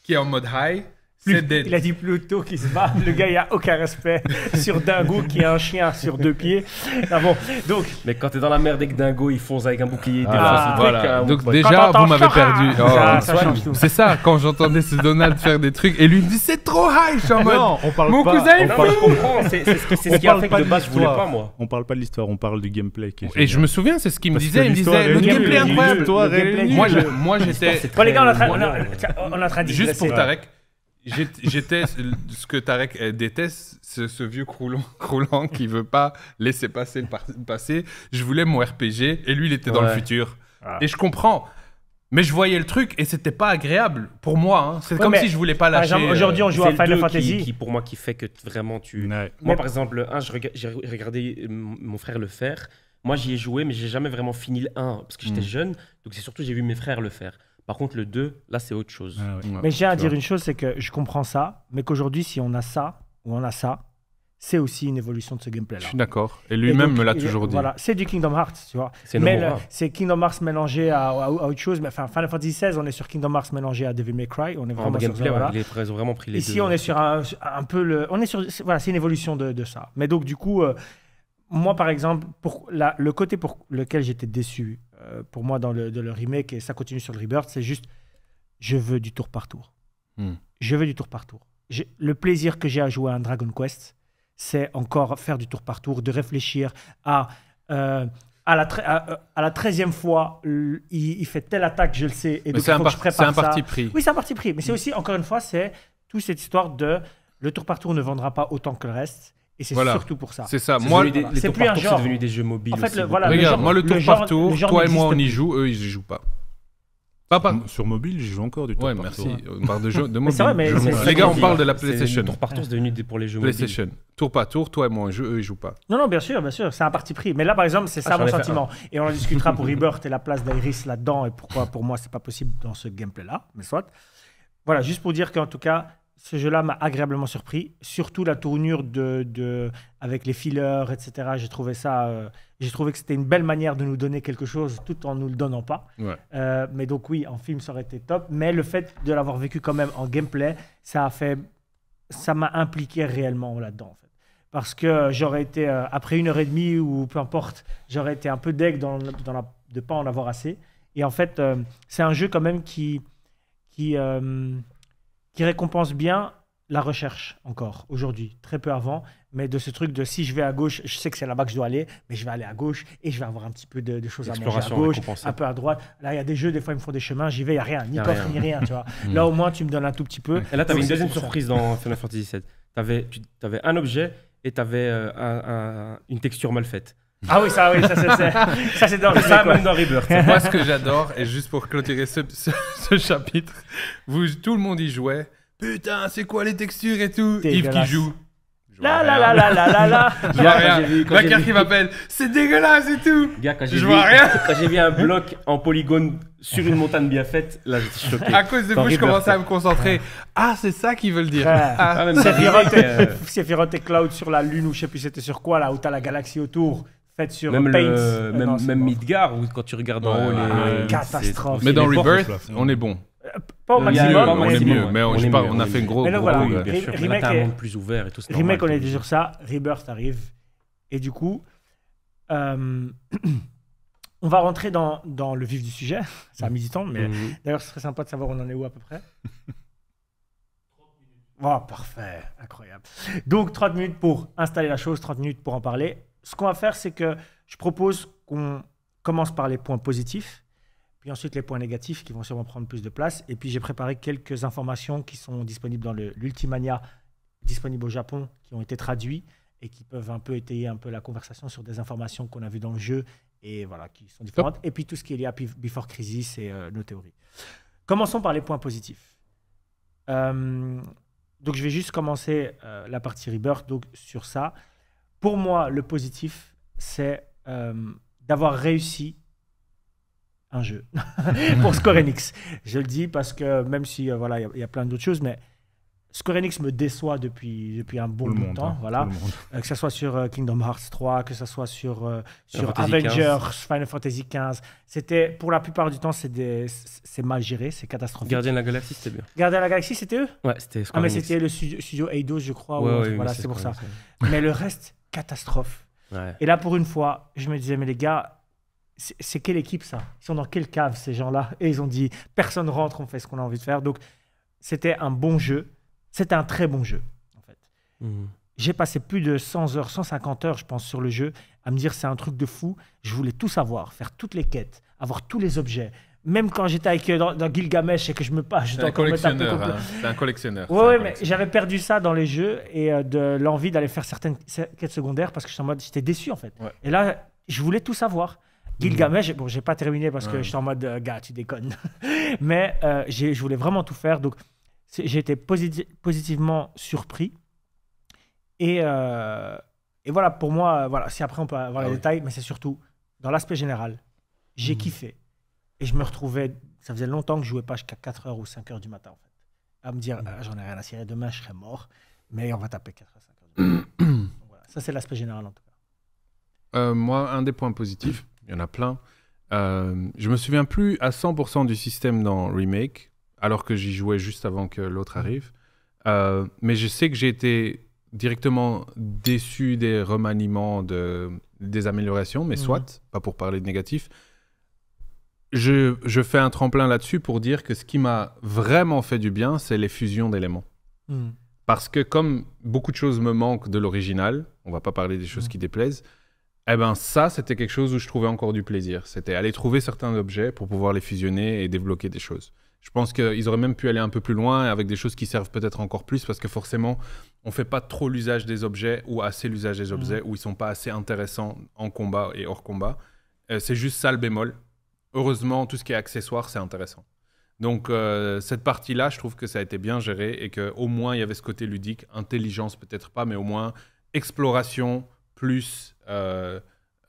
qui est en mode high, il a dit tôt qu'il se bat. Le gars, il a aucun respect sur Dingo qui est un chien sur deux pieds. Ah bon, donc... Mais quand t'es dans la merde avec Dingo, ils fonce avec un bouclier. Ah, voilà. Donc déjà, vous m'avez perdu. Oh. c'est ça, quand j'entendais ce Donald faire des trucs et lui dit c'est trop high, je suis Mon pas, cousin on parle, C'est ce qui a fait que de base, je voulais pas, moi. On parle pas de l'histoire, on parle du gameplay. et je me souviens, c'est ce qu'il me disait. Il me disait le gameplay incroyable. Moi, j'étais. Bon, les gars, on est en train de Juste pour Tarek. J'étais ce que Tarek euh, déteste, ce vieux croulant, croulant qui veut pas laisser passer le, passé. Je voulais mon RPG et lui il était dans le futur. Ah. Et je comprends. Mais je voyais le truc et c'était pas agréable pour moi. Hein. C'est comme si je voulais pas lâcher. Aujourd'hui, on euh, joue à Final Fantasy. Qui, qui, pour moi, qui fait que vraiment tu. Moi, par exemple, un, je j'ai regardé euh, mon frère le faire. Moi, j'y ai joué, mais j'ai jamais vraiment fini le 1 parce que j'étais hmm. jeune. Donc, c'est surtout j'ai vu mes frères le faire. Par contre, le 2, là, c'est autre chose. Ah mais j'ai à dire une chose, c'est que je comprends ça, mais qu'aujourd'hui, si on a ça ou on a ça, c'est aussi une évolution de ce gameplay-là. Je suis d'accord. Et lui-même me l'a toujours dit. Voilà, c'est du Kingdom Hearts, tu vois. C'est Kingdom Hearts mélangé à, autre chose. Mais enfin, Final Fantasy XVI, on est sur Kingdom Hearts mélangé à Devil May Cry. On est ah, vraiment sur gameplay, ça, vraiment pris les Ici, on est sur un, peu le. On est sur. voilà, c'est une évolution de, ça. Mais donc, du coup, euh, moi, par exemple, pour le côté pour lequel j'étais déçu euh, pour moi dans le, le, remake et ça continue sur le Rebirth, c'est juste je veux du tour par tour. Hmm. Je veux du tour par tour. le plaisir que j'ai à jouer à un Dragon Quest, c'est encore faire du tour par tour, de réfléchir à. Euh, à la, euh, à, la 13e fois, il, fait telle attaque, je le sais, et donc prépare ça c'est un parti pris. Oui, c'est un parti pris. Mais c'est hmm. aussi, encore une fois, c'est toute cette histoire de le tour par tour ne vendra pas autant que le reste. Et c'est surtout pour ça. C'est ça. Moi, des, les tours plus un genre. En fait, voilà, Regarde, moi le tour par tour, toi et moi on y joue, eux ils y jouent pas. Pas Sur mobile, j'y joue encore du tour ouais, merci. Hein. On parle de jeux de mobile. Vrai, mais Les gars, on parle de la PlayStation. Tour par tour, c'est devenu pour les jeux PlayStation. Tour par tour, toi et moi, on joue, eux, ils jouent pas. Non, non, bien sûr, bien sûr, c'est un parti pris. Mais là, par exemple, c'est ah, ça mon sentiment. Et on en discutera pour Rebirth et la place d'Iris là-dedans et pourquoi, pour moi, c'est pas possible dans ce gameplay-là. Mais soit. Voilà, juste pour dire qu'en tout cas, ce jeu-là m'a agréablement surpris, surtout la tournure de, de avec les fillers, etc. J'ai trouvé ça, euh, j'ai trouvé que c'était une belle manière de nous donner quelque chose tout en nous le donnant pas. Euh, mais donc oui, en film ça aurait été top, mais le fait de l'avoir vécu quand même en gameplay, ça a fait, ça m'a impliqué réellement là-dedans. fait. Parce que j'aurais été, euh, après une heure et demie ou peu importe, j'aurais été un peu deg dans, dans la, de pas en avoir assez. Et en fait, c'est un jeu quand même qui, qui qui récompense bien la recherche encore aujourd'hui, très peu avant, mais de ce truc de si je vais à gauche, je sais que c'est là-bas que je dois aller, mais je vais aller à gauche et je vais avoir un petit peu de, choses à manger à gauche, un peu à droite. Là, il y a des jeux, des fois, ils me font des chemins, j'y vais, il n'y a rien, ni coffre, ni rien, tu vois. Hmm. là, au moins, tu me donnes un tout petit peu. Et là, tu avais une deuxième surprise dans Final Fantasy VII. tu avais un objet et tu avais euh, une texture mal faite. Ah oui, ça, oui, ça, c'est, ça, c'est dans, dans Rebirth. Moi, ce que j'adore, et juste pour clôturer ce, ce, chapitre, vous, tout le monde y jouait. Putain, c'est quoi les textures et tout Yves qui joue. La la la la la là, Je vois rien. Bacar qui m'appelle. C'est dégueulasse et tout. Gars, quand rien vu, quand j'ai vu un bloc en polygone sur une montagne bien faite, là j'étais choqué. À cause de vous, je commençais à me concentrer. Ah, c'est ça qu'ils veulent dire. Ah. ah Sephiroth euh. et Cloud sur la lune ou je sais plus c'était sur quoi là où t'as la galaxie autour faites sur même euh, Midgar, où quand tu regardes en haut les. catastrophe. Mais dans Rebirth, on est bon. Euh, pas au maximum, on, est mieux. Mais on, a fait une grosse. Mais gros voilà, remake un monde plus ouvert et tout. Remake, on est déjà sur ça. Rebirth arrive. Et du coup, euh, on va rentrer dans, dans, le vif du sujet. Ça a mis du temps, mais mhm. d'ailleurs, ce serait sympa de savoir où on en est où à peu près. oh, parfait, incroyable. Donc, 30 minutes pour installer la chose, 30 minutes pour en parler ce qu'on va faire, c'est que je propose qu'on commence par les points positifs, puis ensuite les points négatifs qui vont sûrement prendre plus de place. Et puis j'ai préparé quelques informations qui sont disponibles dans l'Ultimania, disponibles au Japon, qui ont été traduites et qui peuvent un peu étayer un peu la conversation sur des informations qu'on a vues dans le jeu et voilà, qui sont différentes. Et puis tout ce qui est lié à Before Crisis et euh, nos théories. Commençons par les points positifs. Euh, donc je vais juste commencer euh, la partie Rebirth donc, sur ça pour moi, le positif, c'est euh, d'avoir réussi un jeu pour Square Enix. Je le dis parce que même si euh, voilà, il y, a plein d'autres choses, mais Square Enix me déçoit depuis, depuis un bon, bon temps. Hein, voilà. Euh, que ce soit sur Kingdom Hearts 3, que ce soit sur, sur Avengers, Final Fantasy XV. C'était, pour la plupart du temps, c'est, mal géré, c'est catastrophique. Gardien de la Galaxie, c'était bien. la Galaxie, c'était eux Ouais, c'était Square Ah, mais c'était le studio, Eidos, je crois. Ouais, ouais, voilà, c'est, pour ça. Mais le reste, catastrophe. Et là, pour une fois, je me disais, mais les gars, c'est quelle équipe ça Ils sont dans quelle cave ces gens-là Et ils ont dit, personne rentre, on fait ce qu'on a envie de faire. Donc, c'était un bon jeu. C'était un très bon jeu, en fait. Mhm. J'ai passé plus de 100 heures, 150 heures, je pense, sur le jeu, à me dire, c'est un truc de fou. Je voulais tout savoir, faire toutes les quêtes, avoir tous les objets, même quand j'étais avec euh, dans, Gilgamesh et que je me pas, je dois un collectionneur. Peu... Hein. C'est un collectionneur. Ouais, mais j'avais perdu ça dans les jeux et euh, de l'envie d'aller faire certaines quêtes secondaires parce que j'étais en mode, j'étais déçu en fait. Et là, je voulais tout savoir. Gilgamesh, mm. bon, j'ai pas terminé parce que j'étais en mode, euh, gars, tu déconnes. mais je voulais vraiment tout faire, donc j'ai été positivement surpris. Et, et voilà, pour moi, voilà, si après on peut avoir ah les détails, mais c'est surtout dans l'aspect général, j'ai mm. kiffé et je me retrouvais, ça faisait longtemps que je jouais pas jusqu'à 4h ou 5h du matin, en fait. À me dire, mm. ah, j'en ai rien à cirer, demain je serai mort, mais on va taper 4h, 5h du mm. matin. voilà. Ça, c'est l'aspect général, en tout cas. Euh, moi, un des points positifs, il y en a plein. Euh, je me souviens plus à 100% du système dans Remake, alors que j'y jouais juste avant que l'autre mm. arrive. Euh, mais je sais que j'ai été directement déçu des remaniements, de, des améliorations, mais soit, pas pour parler de négatif, je, fais un tremplin là-dessus pour dire que ce qui m'a vraiment fait du bien, c'est les fusions d'éléments. Hmm. Parce que comme beaucoup de choses me manquent de l'original, on va pas parler des choses hmm. qui déplaisent, eh ben ça, c'était quelque chose où je trouvais encore du plaisir. C'était aller trouver certains objets pour pouvoir les fusionner et débloquer des choses. Je pense qu'ils auraient même pu aller un peu plus loin avec des choses qui servent peut-être encore plus parce que forcément, on ne fait pas trop l'usage des objets ou assez l'usage des hmm. objets ou où ils sont pas assez intéressants en combat et hors combat. Euh, c'est juste ça le bémol heureusement, tout ce qui est accessoire, c'est intéressant. Donc euh, cette partie-là, je trouve que ça a été bien géré et qu'au moins il y avait ce côté ludique, intelligence peut-être pas, mais au moins exploration plus euh,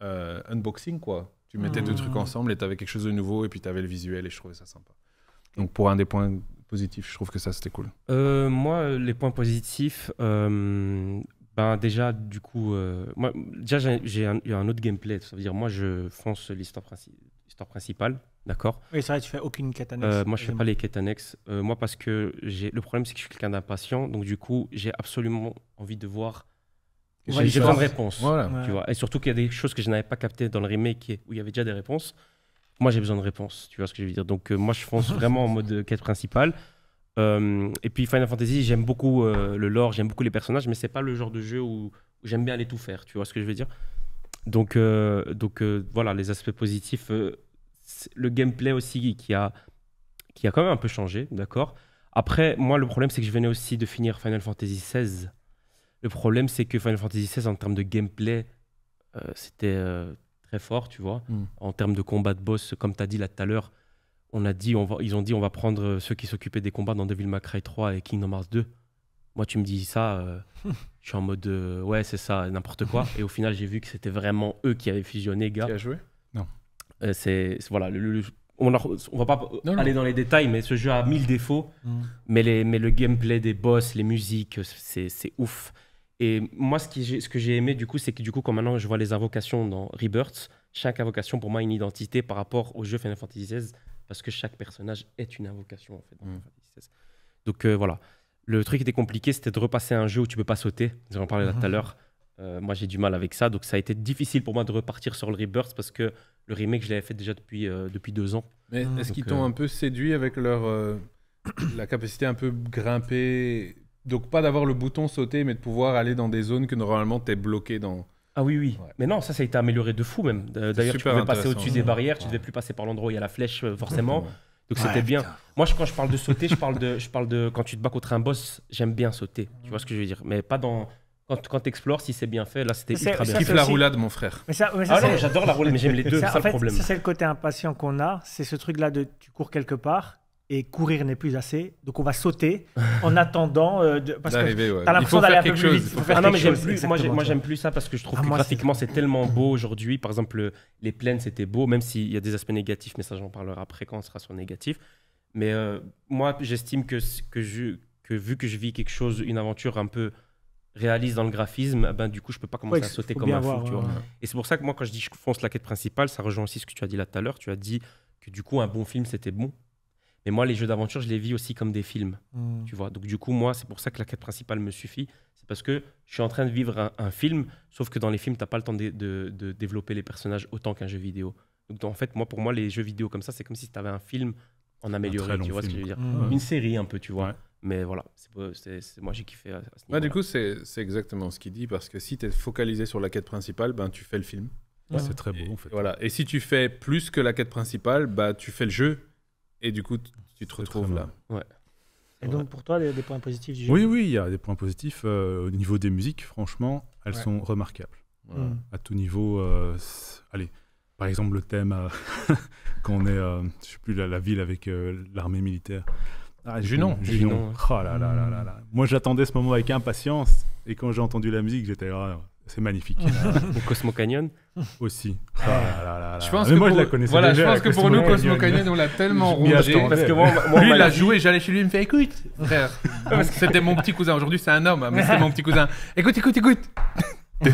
euh, unboxing quoi. Tu mettais deux trucs mmh. ensemble et tu avais quelque chose de nouveau et puis tu avais le visuel et je trouvais ça sympa. Donc pour un des points positifs, je trouve que ça c'était cool. moi, les points positifs, ben déjà du coup, déjà j'ai un, un, autre gameplay, ça veut dire moi je fonce l'histoire principale principal, principale, d'accord Oui, c'est vrai, tu fais aucune quête annexe. Euh, moi, je fais pas les quêtes annexes. Euh, moi, parce que j'ai le problème, c'est que je suis quelqu'un d'impatient, donc du coup, j'ai absolument envie de voir. J'ai besoin de réponses, voilà. tu vois. Et surtout qu'il y a des choses que je n'avais pas captées dans le remake où il y avait déjà des réponses. Moi, j'ai besoin de réponses, tu vois ce que je veux dire. Donc, euh, moi, je fonce vraiment en mode quête principale. et puis, Final Fantasy, j'aime beaucoup le lore, j'aime beaucoup les personnages, mais c'est pas le genre de jeu où, j'aime bien aller tout faire, tu vois ce que je veux dire. Donc, donc voilà, les aspects positifs, le gameplay aussi qui a, qui a quand même un peu changé, d'accord Après, moi, le problème, c'est que je venais aussi de finir Final Fantasy XVI. Le problème, c'est que Final Fantasy XVI, en termes de gameplay, euh, c'était euh, très fort, tu vois. Hmm. En termes de combat de boss, comme tu as dit là tout à l'heure, on a dit, on ils ont dit on va prendre euh, ceux qui s'occupaient des combats dans Devil May Cry 3 et Kingdom Hearts 2. Moi, tu me dis ça, je suis en mode ouais, c'est ça, n'importe quoi. et au final, j'ai vu que c'était vraiment eux qui avaient fusionné, gars. Tu as joué euh, c'est voilà, le, on ne va pas aller dans les détails, mais ce jeu a mille défauts. Mm. Mais, les, mais le gameplay des boss, les musiques, c'est ouf. Et moi, ce, qui ce que j'ai aimé, du coup, c'est que du coup, quand maintenant je vois les invocations dans Rebirth, chaque invocation pour moi a une identité par rapport au jeu Final Fantasy XVI, parce que chaque personnage est une invocation en fait. Mm. Donc euh, voilà. Le truc qui était compliqué, c'était de repasser un jeu où tu peux pas sauter. J'en parlais là tout à mm-hmm. l'heure. Euh, moi, j'ai du mal avec ça. Donc, ça a été difficile pour moi de repartir sur le Rebirth parce que le remake, je l'avais fait déjà depuis, euh, depuis deux ans. Mais ah. est-ce qu'ils t'ont euh, un peu séduit avec leur la capacité un peu grimper Donc, pas d'avoir le bouton sauter, mais de pouvoir aller dans des zones que normalement t'es bloqué dans. Ah oui, oui. Mais non, ça, ça a été amélioré de fou même. D'ailleurs, tu pouvais passer au-dessus des barrières, Tu tu devais plus passer par l'endroit où il y a la flèche, forcément. Donc c'était bien. Moi, quand je parle de sauter, je parle de, je parle de quand tu te bats contre un boss, j'aime bien sauter. Tu vois ce que je veux dire Mais pas dans quand, tu explores, si c'est bien fait, là c'était ultra bien. Kiffe la roulade, mon frère. Ah j'adore la roulade, mais j'aime les deux, c'est ça le problème. c'est le côté impatient qu'on a. C'est ce truc-là de tu cours quelque part et courir n'est plus assez. Donc on va sauter en attendant. Euh, de, parce que ouais. t'as l'impression d'aller un peu plus vite. ah non, mais j'aime plus, moi, j'aime plus ça parce que je trouve ah, que graphiquement c'est tellement beau aujourd'hui. Par exemple, les plaines c'était beau, même s'il y a des aspects négatifs, mais ça j'en parlerai après quand on sera sur négatif. Mais euh, moi j'estime que, que, que vu que je vis quelque chose, une aventure un peu réalise dans le graphisme, eh ben, du coup, je peux pas commencer à sauter comme un fou. Euh, Et c'est pour ça que moi, quand je dis je fonce la quête principale, ça rejoint aussi ce que tu as dit là tout à l'heure. Tu as dit que du coup, un bon film, c'était bon. Mais moi, les jeux d'aventure, je les vis aussi comme des films. Hmm. Tu vois. Donc, du coup, moi, c'est pour ça que la quête principale me suffit. C'est parce que je suis en train de vivre un, film, sauf que dans les films, tu n'as pas le temps de, développer les personnages autant qu'un jeu vidéo. Donc, en fait, moi, pour moi, les jeux vidéo comme ça, c'est comme si tu avais un film en amélioré. Tu vois ce que je veux dire Une série, un peu, tu vois. Mais voilà, c'est, moi j'ai kiffé Du coup, c'est, exactement ce qu'il dit, parce que si tu es focalisé sur la quête principale, ben, tu fais le film. c'est très beau Voilà. Et si tu fais plus que la quête principale, bah, tu fais le jeu, et du coup, tu te retrouves là. Ouais. Et donc pour toi, il y a des points positifs du jeu Oui, oui, il y a des points positifs. Euh, au niveau des musiques, franchement, elles sont remarquables. Mm. À tout niveau, euh, allez, par exemple le thème euh, quand on est, je sais plus, la ville avec l'armée militaire. Ah, Junon, Junon. Oh là là là là hmm. Moi, j'attendais ce moment avec impatience. Et quand j'ai entendu la musique, j'étais ah, c'est magnifique. Cosmo Canyon Aussi. Ah je pense moi, je la connaissais voilà, Je pense que pour nous, Cosmo Canyon, on l'a tellement rongé. Parce que lui, il a joué, j'allais chez lui, il me fait écoute, frère. C'était mon petit cousin. Aujourd'hui, c'est un homme, mais c'est mon petit cousin. Écoute, écoute, écoute non,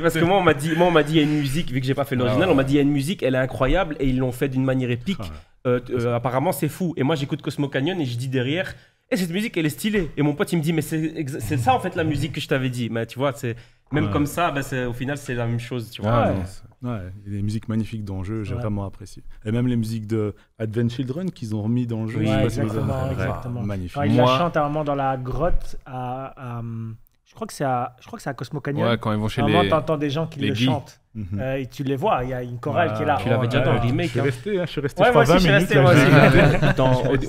parce que, moi, on m'a dit, moi, on m'a dit, il y a une musique, vu que j'ai pas fait l'original, ah on m'a dit, il y a une musique, elle est incroyable, et ils l'ont fait d'une manière épique. Ah euh, euh, apparemment, c'est fou. Et moi, j'écoute Cosmo Canyon et je dis derrière, et eh, cette musique, elle est stylée. Et mon pote, il me dit, mais c'est ça, en fait, la musique que je t'avais dit. Mais tu vois, c'est même comme ça, bah, au final, c'est la même chose, tu vois. Ah, il y a des musiques magnifiques dans le jeu, j'ai vraiment apprécié. Et même les musiques de Advent Children qu'ils ont remis dans le jeu. Oui, Magnifique. ils la chante à un moment dans la grotte à je crois que c'est à, je crois que c'est à Cosmo Canyon. Ouais, quand ils vont chez les tu t'entends des gens qui le chantent. Mhm. Euh, et tu les vois, il y a une chorale qui est là. Tu l'avais déjà dans le remake. Hein. resté, hein, je suis resté minutes.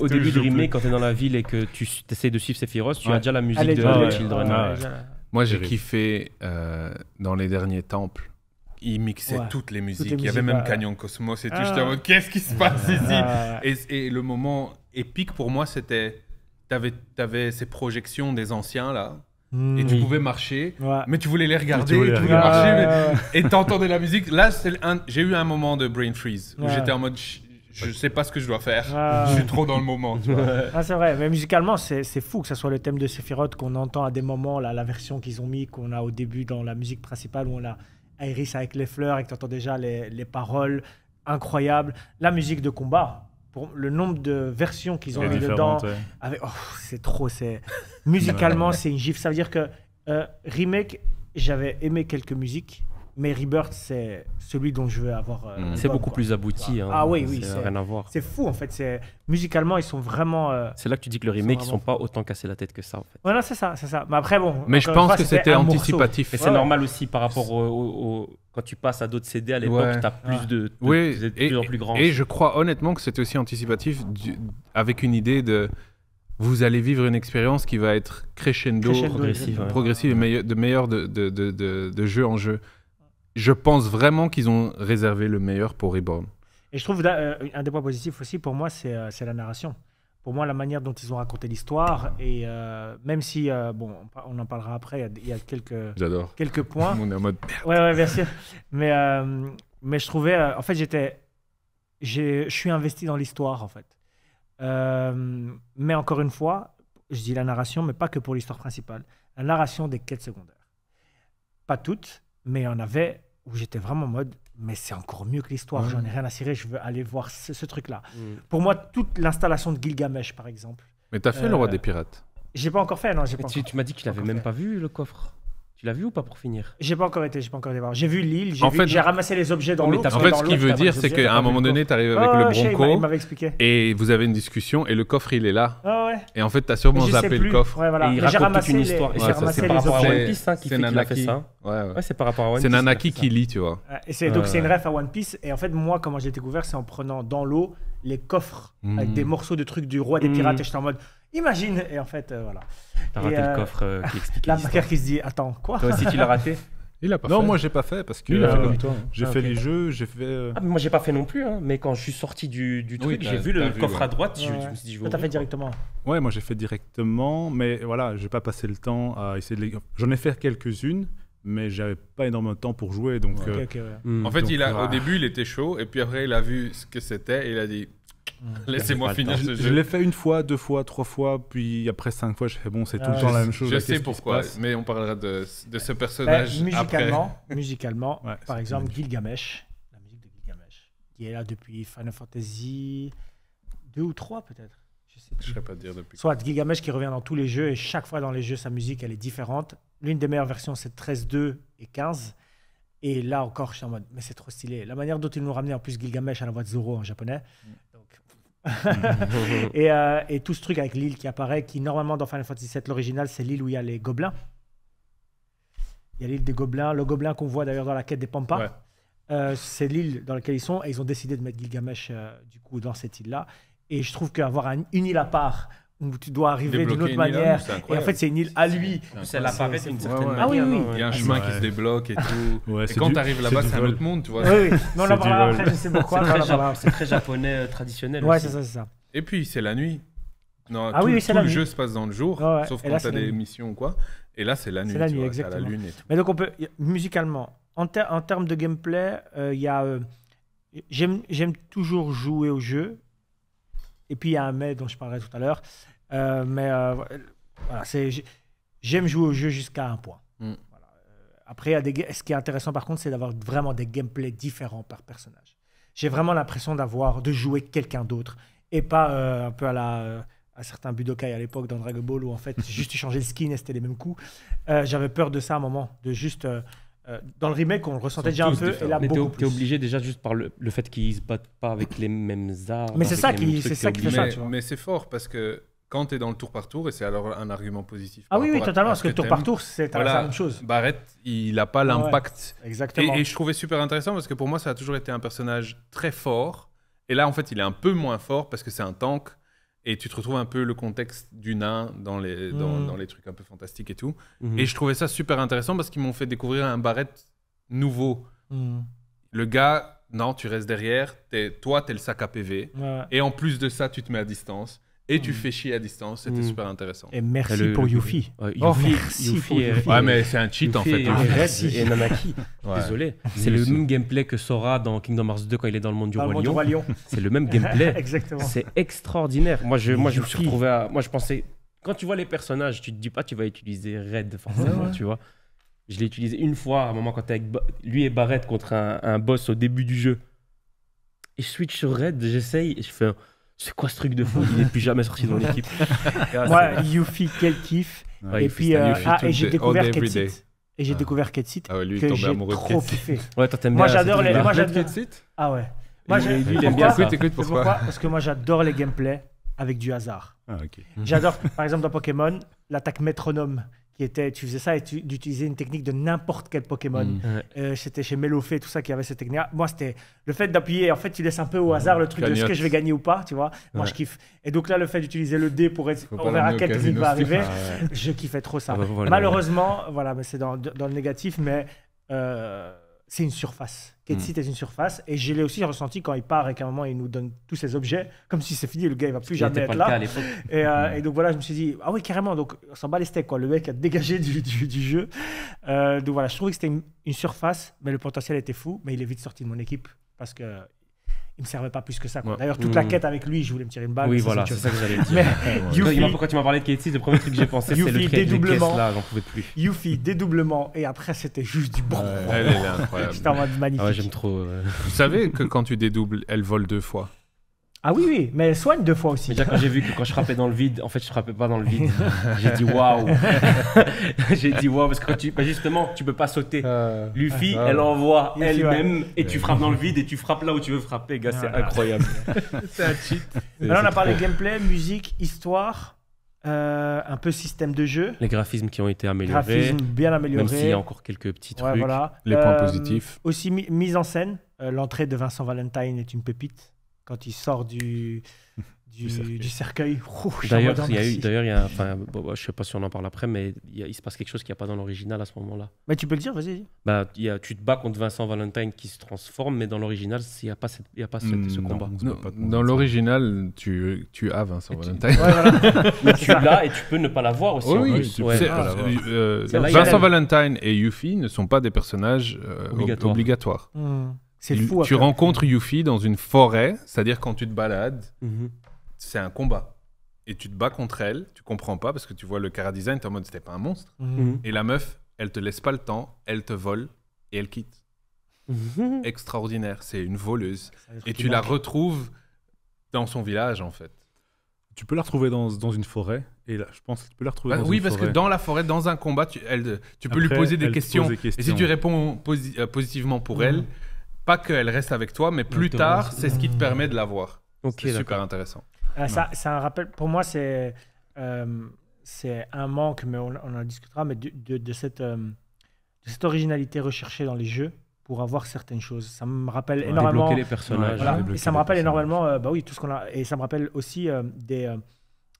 au, début du remake, quand tu es dans la ville et que tu essaies de suivre Sephiroth, tu as déjà la musique de Children. Moi, j'ai kiffé euh, dans les derniers temples. Ils mixaient toutes les musiques. Il y avait même Canyon Cosmos et tout. Ah. J'étais qu'est-ce qui se ah. passe ici et, le moment épique pour moi, c'était. T'avais avais ces projections des anciens là, et tu hmm. pouvais marcher, mais tu voulais les regarder, et tu voulais marcher, et t'entendais la musique. Là, j'ai eu un moment de brain freeze où j'étais en mode je sais pas ce que je dois faire. Je suis trop dans le moment. Ah, c'est vrai, mais musicalement, c'est fou que ce soit le thème de Sephiroth qu'on entend à des moments, la version qu'ils ont mis, qu'on a au début dans la musique principale, où on a Iris avec les fleurs et que tu entends déjà les, les paroles incroyables. La musique de combat, le nombre de versions qu'ils ont mis dedans. Oh, c'est trop, c'est musicalement c'est une gifle. Ça veut dire que euh, remake, j'avais aimé quelques musiques, mais Rebirth, c'est celui dont je veux avoir. Euh, mm. c'est beaucoup plus abouti. Hein. Ah oui, oui. C'est rien à voir. C'est fou en fait. C'est musicalement, ils sont vraiment. Euh, c'est là que tu dis que le remake, ils sont pas autant cassés la tête que ça. En fait. Voilà, c'est ça, c'est ça. Mais après, bon. Mais je pense que c'était anticipatif. Et c'est normal aussi par rapport au, quand tu passes à d'autres CD à l'époque, tu as plus de. Oui. et, plus grand. Et je crois honnêtement que c'était aussi anticipatif avec une idée de vous allez vivre une expérience qui va être crescendo, progressive, progressive et meilleur, de meilleur de, de, de, de, jeu en jeu je pense vraiment qu'ils ont réservé le meilleur pour Reborn. Et je trouve euh, un des points positifs aussi pour moi, euh, c'est la narration pour moi, la manière dont ils ont raconté l'histoire, et euh, même si, bon, on en parlera après, il y a quelques, quelques points. on est en mode Ouais, ouais, bien sûr. Mais, mais je trouvais, en fait, j'étais. Je suis investi dans l'histoire, en fait. mais encore une fois, je dis la narration, mais pas que pour l'histoire principale. La narration des quêtes secondaires. Pas toutes, mais il y en avait où j'étais vraiment en mode, mais c'est encore mieux que l'histoire, j'en ai rien à cirer, je veux aller voir ce, truc-là. Mm. Pour moi, toute l'installation de Gilgamesh, par exemple. Mais t'as fait le roi euh, des pirates J'ai pas encore fait, non. tu, m'as dit qu'il avait même pas vu le coffre. Tu l'as vu ou pas pour finir J'ai pas encore été, j'ai pas encore été voir. J'ai vu l'île, j'ai vu- j'ai ramassé les objets dans l'eau. En fait, ce qui qu'il veut dire, c'est qu'à un moment donné, tu arrives avec le bronco et vous avez une discussion et le coffre, il est là. Et en fait, t'as as sûrement zappé le coffre. Et il j'ai une histoire. Et c'est par rapport à One Piece hein, qui fait qu'il a fait ça. Ouais, c'est par rapport à One Piece. C'est Nanaki qui lit, tu vois. Et c'est donc c'est une ref à One Piece et en fait moi comment j'ai découvert c'est en prenant dans l'eau les coffres mmh. avec des morceaux de trucs du roi des pirates et j'étais en mode Imagine Et en fait, euh, voilà. T'as raté le euh, coffre euh, qui explique La mère qui se dit Attends, quoi Toi aussi, tu l'as raté Il non, moi, moi j'ai pas fait parce que j'ai fait les jeux, j'ai fait. Ah, mais moi j'ai pas fait non plus, hein, mais quand je suis sorti du, du truc, j'ai vu le coffre à droite, me suis dit. t'as fait directement Ouais, moi j'ai fait directement, mais voilà, j'ai pas passé le temps à essayer de les. J'en ai fait quelques-unes, mais j'avais pas énormément de temps pour jouer donc en fait il a, au début il était chaud et puis après il a vu ce que c'était et il a dit Mmh. Laissez-moi finir ce Je l'ai fait une fois, deux fois, trois fois, puis après cinq fois, je fais bon, c'est tout le ah, temps la même chose. Je sais pourquoi, mais on parlera de, ce personnage bah, musicalement, Musicalement, par exemple, Gilgamesh, la musique de Gilgamesh, qui est là depuis Final Fantasy 2 ou 3 peut-être. Je ne sais pas dire depuis. Soit Gilgamesh qui revient dans tous les jeux et chaque fois dans les jeux, sa musique, elle est différente. L'une des meilleures versions, c'est 13, 2 et 15. Et là encore, je suis en mode, mais c'est trop stylé. La manière dont ils nous ramenaient en plus Gilgamesh à la voix de Zoro en japonais, mm. Euh, et, tout ce truc avec l'île qui apparaît, qui normalement dans Final Fantasy VII, l'original, c'est l'île où il y a les gobelins. Il y a l'île des gobelins, le gobelin qu'on voit d'ailleurs dans la quête des Pampas. Euh, c'est l'île dans laquelle ils sont et ils ont décidé de mettre Gilgamesh euh, du coup dans cette île-là. Et je trouve qu'avoir une île à part où tu dois arriver d'une autre manière. et en fait, c'est une île à lui. la apparaît d'une certaine manière. Ah oui, hein. oui. Il y a un chemin qui se débloque et tout. et quand tu arrives là-bas, c'est un autre monde, tu vois. Oui, oui. Non, là, après, je sais pourquoi. C'est très, japonais euh, traditionnel. Ouais, c'est ça, c'est ça. Et puis, c'est la nuit. Ah tout, le jeu se passe dans le jour, sauf quand tu as des missions ou quoi. Et là, c'est la nuit. C'est la nuit, exactement. lune Mais donc, on peut, musicalement, en, termes de gameplay, il euh, y a. Euh, j'aime toujours jouer au jeu et puis il y a un mec dont je parlerai tout à l'heure. Euh, mais euh, j'aime jouer au jeu jusqu'à un point. Mm. Voilà. Euh, après, des, ce qui est intéressant par contre, c'est d'avoir vraiment des gameplays différents par personnage. J'ai vraiment l'impression d'avoir de jouer quelqu'un d'autre et pas un peu à la à certains Budokai à l'époque dans Dragon Ball où en fait juste changer de le skin et c'était les mêmes coups. J'avais peur de ça à un moment, de juste euh, dans le remake, on le ressentait déjà un peu. Tu Et là, obligé déjà juste par le, fait qu'ils se battent pas avec les mêmes armes. Mais c'est ça qui, c'est ça qui fait ça. Mais, c'est fort parce que quand tu es dans le tour par tour, et c'est alors un argument positif. Ah oui, oui, totalement, parce que, le tour par tour, c'est la même chose. Barrett, il n'a pas l'impact. exactement. et, je trouvais super intéressant parce que pour moi, ça a toujours été un personnage très fort. Et là, en fait, il est un peu moins fort parce que c'est un tank. Et tu te retrouves un peu le contexte du nain dans les, dans, hmm. les trucs un peu fantastiques et tout. Hmm. Et je trouvais ça super intéressant parce qu'ils m'ont fait découvrir un barrette nouveau. Hmm. Le gars, non, tu restes derrière, es, toi, t'es le sac à PV. Et en plus de ça, tu te mets à distance et tu hmm. fais chier à distance. C'était hmm. super intéressant. Et merci pour Yuffie. Oh, ouais, mais c'est un cheat en fait. Et, hein. et, Nanaki. Désolé. C'est le même gameplay que Sora dans Kingdom Hearts 2 quand il est dans le monde du, Roi, Lion. C'est le même gameplay. Exactement. C'est extraordinaire. Moi, je, moi, je me suis retrouvé à. Moi, je pensais. Quand tu vois les personnages, tu te dis pas tu vas utiliser Red forcément, tu vois. Je l'ai utilisé une fois à un moment quand avec lui et Barrett contre un, boss au début du jeu. Et je switch sur Red, j'essaye et je fais c'est quoi ce truc de fou Il n'est plus jamais sorti dans l'équipe. Ah, moi, Yuffie, quel kiff. et puis, euh, ah, et j'ai découvert Ketsit. Et j'ai ah. découvert Ketsit. Ah ouais, lui, que j'ai trop kiffé. Ouais, toi, t'aimes bien. Moi, j'adore les. Moi, j'adore Ah ouais. Moi, j'aime bien. Écoute, écoute, pourquoi Parce que moi, j'adore les gameplays avec du hasard. Ah, ok. J'adore, par exemple, dans Pokémon, l'attaque métronome qui était, tu faisais ça et tu utilisais une technique de n'importe quel Pokémon. Mm. Euh, c'était chez Melofé, tout ça, qui avait cette technique. Moi, c'était le fait d'appuyer. En fait, tu laisses un peu au hasard le truc de ce que je vais gagner ou pas, tu vois. Moi, je kiffe. Et donc là, le fait d'utiliser le dé pour être, on verra quelle technique va arriver, ah je kiffais trop ça. Ah bah, Malheureusement, voilà, mais c'est dans, dans, le négatif, mais. Euh, c'est une surface. Ketsit mmh. est une surface. Et je l'ai aussi ressenti quand il part et qu'à un moment, il nous donne tous ses objets, comme si c'est fini, le gars, il va plus jamais être là. Et, euh, hmm. et, donc voilà, je me suis dit, ah oui, carrément, donc on s'en bat les steaks, quoi. Le mec a dégagé du, du, jeu. Euh, donc voilà, je trouvais que c'était une, une, surface, mais le potentiel était fou. Mais il est vite sorti de mon équipe parce que il me servait pas plus que ça. D'ailleurs, toute la mmh. quête avec lui, je voulais me tirer une balle. Oui, voilà, c'est ça que j'allais dire. Mais quand tu m'as parlé de Katie, le premier truc que j'ai pensé, c'est le trait dédoublement. De là, j'en pouvais plus. Yuffie, dédoublement, et après, c'était juste du bon. elle est incroyable. j'étais en mode magnifique. Ah j'aime trop. Vous savez que quand tu dédoubles, elle vole deux fois. Ah oui, oui, mais elle soigne deux fois aussi. déjà quand j'ai vu que quand je frappais dans le vide, en fait je frappais pas dans le vide. j'ai dit waouh. j'ai dit waouh parce que tu, bah justement tu peux pas sauter. Euh, Luffy, ah, bah elle envoie elle-même et tu frappes dans le vide et tu frappes là où tu veux frapper, gars, c'est ah, incroyable. c'est un cheat. on a parlé gameplay, musique, histoire. Euh, un peu système de jeu. Les graphismes qui ont été améliorés. Graphismes bien améliorés. Même s'il y a encore quelques petits trucs. Les points euh, positifs. Aussi mise en scène. L'entrée de Vincent Valentine est une pépite quand il sort du, du, cercueil. D'ailleurs, il y d'ailleurs, je sais pas si on en parle après, mais il, se passe quelque chose qu'il n'y a pas dans l'original à ce moment-là. Mais tu peux le dire, vas-y. Bah, tu te bats contre Vincent Valentine qui se transforme, mais dans l'original, il n'y a pas, pas hmm, ce combat. dans l'original, tu, tu as Vincent Valentine. mais tu l'as et tu peux ne pas l'avoir aussi. Oh oui, euh, Vincent Valentine et Yuffie ne sont pas des personnages euh, obligatoires. Hmm. Tu rencontres Yuffie dans une forêt, c'est-à-dire quand tu te balades, mhm. c'est un combat. Et tu te bats contre elle, tu comprends pas parce que tu vois le cara design, t'es en mode c'était pas un monstre. Mhm. Mhm. Et la meuf, elle te laisse pas le temps, elle te vole et elle quitte. Extraordinaire, c'est une voleuse. Et tu la retrouves dans son village en fait. Tu peux la retrouver dans, dans une forêt et là, je pense que tu peux la retrouver bah dans Oui, parce que dans la forêt, dans un combat, tu, peux lui poser des, questions, Et si tu réponds euh, positivement pour elle, pas qu'elle reste avec toi, mais plus tard, c'est ce qui te permet de l'avoir. voir. c'est super intéressant. Ah, ça, ça pour moi, c'est euh, c'est un manque, mais on, en discutera, mais de, cette, euh, de cette originalité recherchée dans les jeux pour avoir certaines choses. Ça me rappelle ouais, énormément. les personnages. ça me rappelle énormément, euh, bah oui, tout ce qu'on a. Et ça me rappelle aussi des.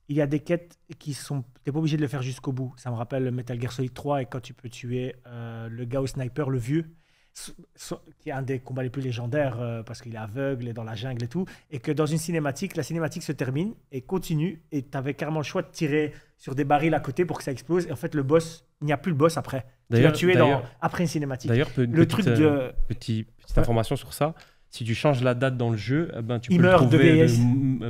il y a des quêtes qui sont. n'es pas obligé de le faire jusqu'au bout. Ça me rappelle Metal Gear Solid 3 et quand tu peux tuer le gars au sniper, le vieux qui est un des combats les plus légendaires euh, parce qu'il est aveugle et dans la jungle et tout, et que dans une cinématique, la cinématique se termine et continue, et tu avais carrément le choix de tirer sur des barils à côté pour que ça explose, et en fait le boss, il n'y a plus le boss après. Tu l'as tué dans, après une cinématique. D'ailleurs, le petite, truc de... Euh, petite information sur ça, si tu changes la date dans le jeu, eh ben, tu il peux meurt le trouver euh,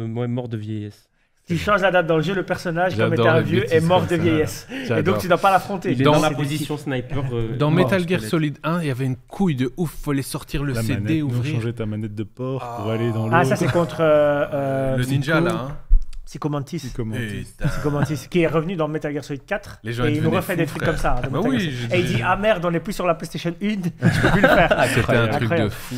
de mort de vieillesse. Tu changes la date dans le jeu, le personnage, comme étant vieux, est mort de vieillesse. Et donc tu dois pas l'affronter. Il est dans, la position sniper. Euh, dans Metal Gear Solid 1, il y avait une couille de ouf. Fallait sortir le CD, Il ouvrir. changer ta manette de port pour ah. aller dans le. Ah, ça c'est contre. Euh, euh, le ninja là. Hein. Psycomantis, comment Psycho qui est revenu dans Metal Gear Solid 4. Bah et il nous refait des trucs comme ça. et il dit Ah merde, on n'est plus sur la PlayStation 1, Tu peux plus le faire. Ah, C'était un truc de fou.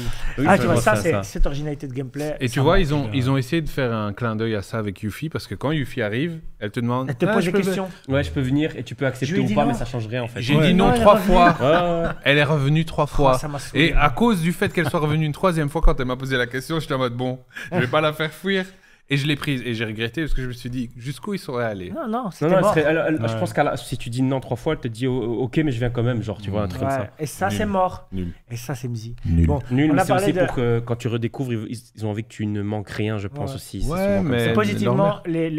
ah, tu vois, ça, c'est cette originalité de gameplay. Et tu vois, ils ont, ils ont essayé de faire un clin d'œil à ça avec Yuffie parce que quand Yuffie arrive, elle te demande. Elle te ah, pose des questions. Ouais, je peux venir et tu peux accepter ou pas, mais ça rien, en fait. J'ai dit non, trois fois. elle est revenue trois oh, fois. Et à cause du fait qu'elle soit revenue une troisième fois, quand elle m'a posé la question, j'étais en mode Bon, je vais pas la faire fuir. Et je l'ai prise et j'ai regretté parce que je me suis dit jusqu'où ils seraient allés. Non, non, c'était Je pense que si tu dis non trois fois, elle te dit oh, oh, ok, mais je viens quand même, genre, tu vois, un truc comme ça. Et ça, c'est mort. Nul. Et ça, c'est mzi. Nul. Nul, mais c'est de... pour que quand tu redécouvres, ils, ont envie que tu ne manques rien, je pense aussi. C'est mais... positivement, les,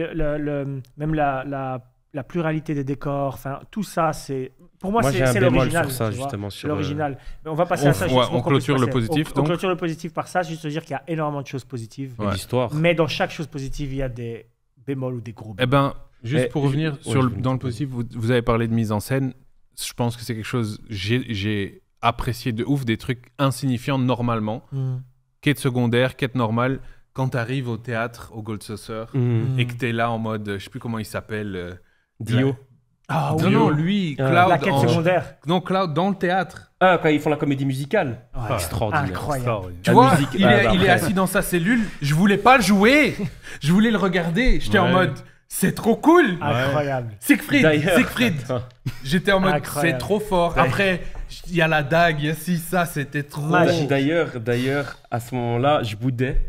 même la, la pluralité des décors, enfin, tout ça, c'est pour moi, c'est l'original. Euh, l'original. On va passer à ça. Ouais, on clôture le positif. On, donc... clôture le positif par ça. Juste dire qu'il y a énormément de choses positives. L'histoire. Mais dans chaque chose positive, il y a des bémols ou des gros bémols. Eh ben, juste eh, pour revenir sur dans le positif, vous, avez parlé de mise en scène. Je pense que c'est quelque chose. J'ai apprécié de ouf des trucs insignifiants normalement. Mm. Quête secondaire, quête normale. Quand tu arrives au théâtre, au Gold Saucer, hmm. et que tu es là en mode, je sais plus comment il s'appelle. Euh, Dio. Ah Non, non, lui, euh, Cloud. la quête secondaire. Non, Cloud dans le théâtre. Ah, quand ils font la comédie musicale. Ah, Incroyable. Tu vois, ah, il, est, assis dans sa cellule. Je voulais pas le jouer. Je voulais le regarder. J'étais en mode, c'est trop cool. Incroyable. Siegfried, Siegfried. J'étais en mode, c'est trop fort. Après, il y a la dague, si ça, c'était trop. D'ailleurs, d'ailleurs, à ce moment-là, je boudais.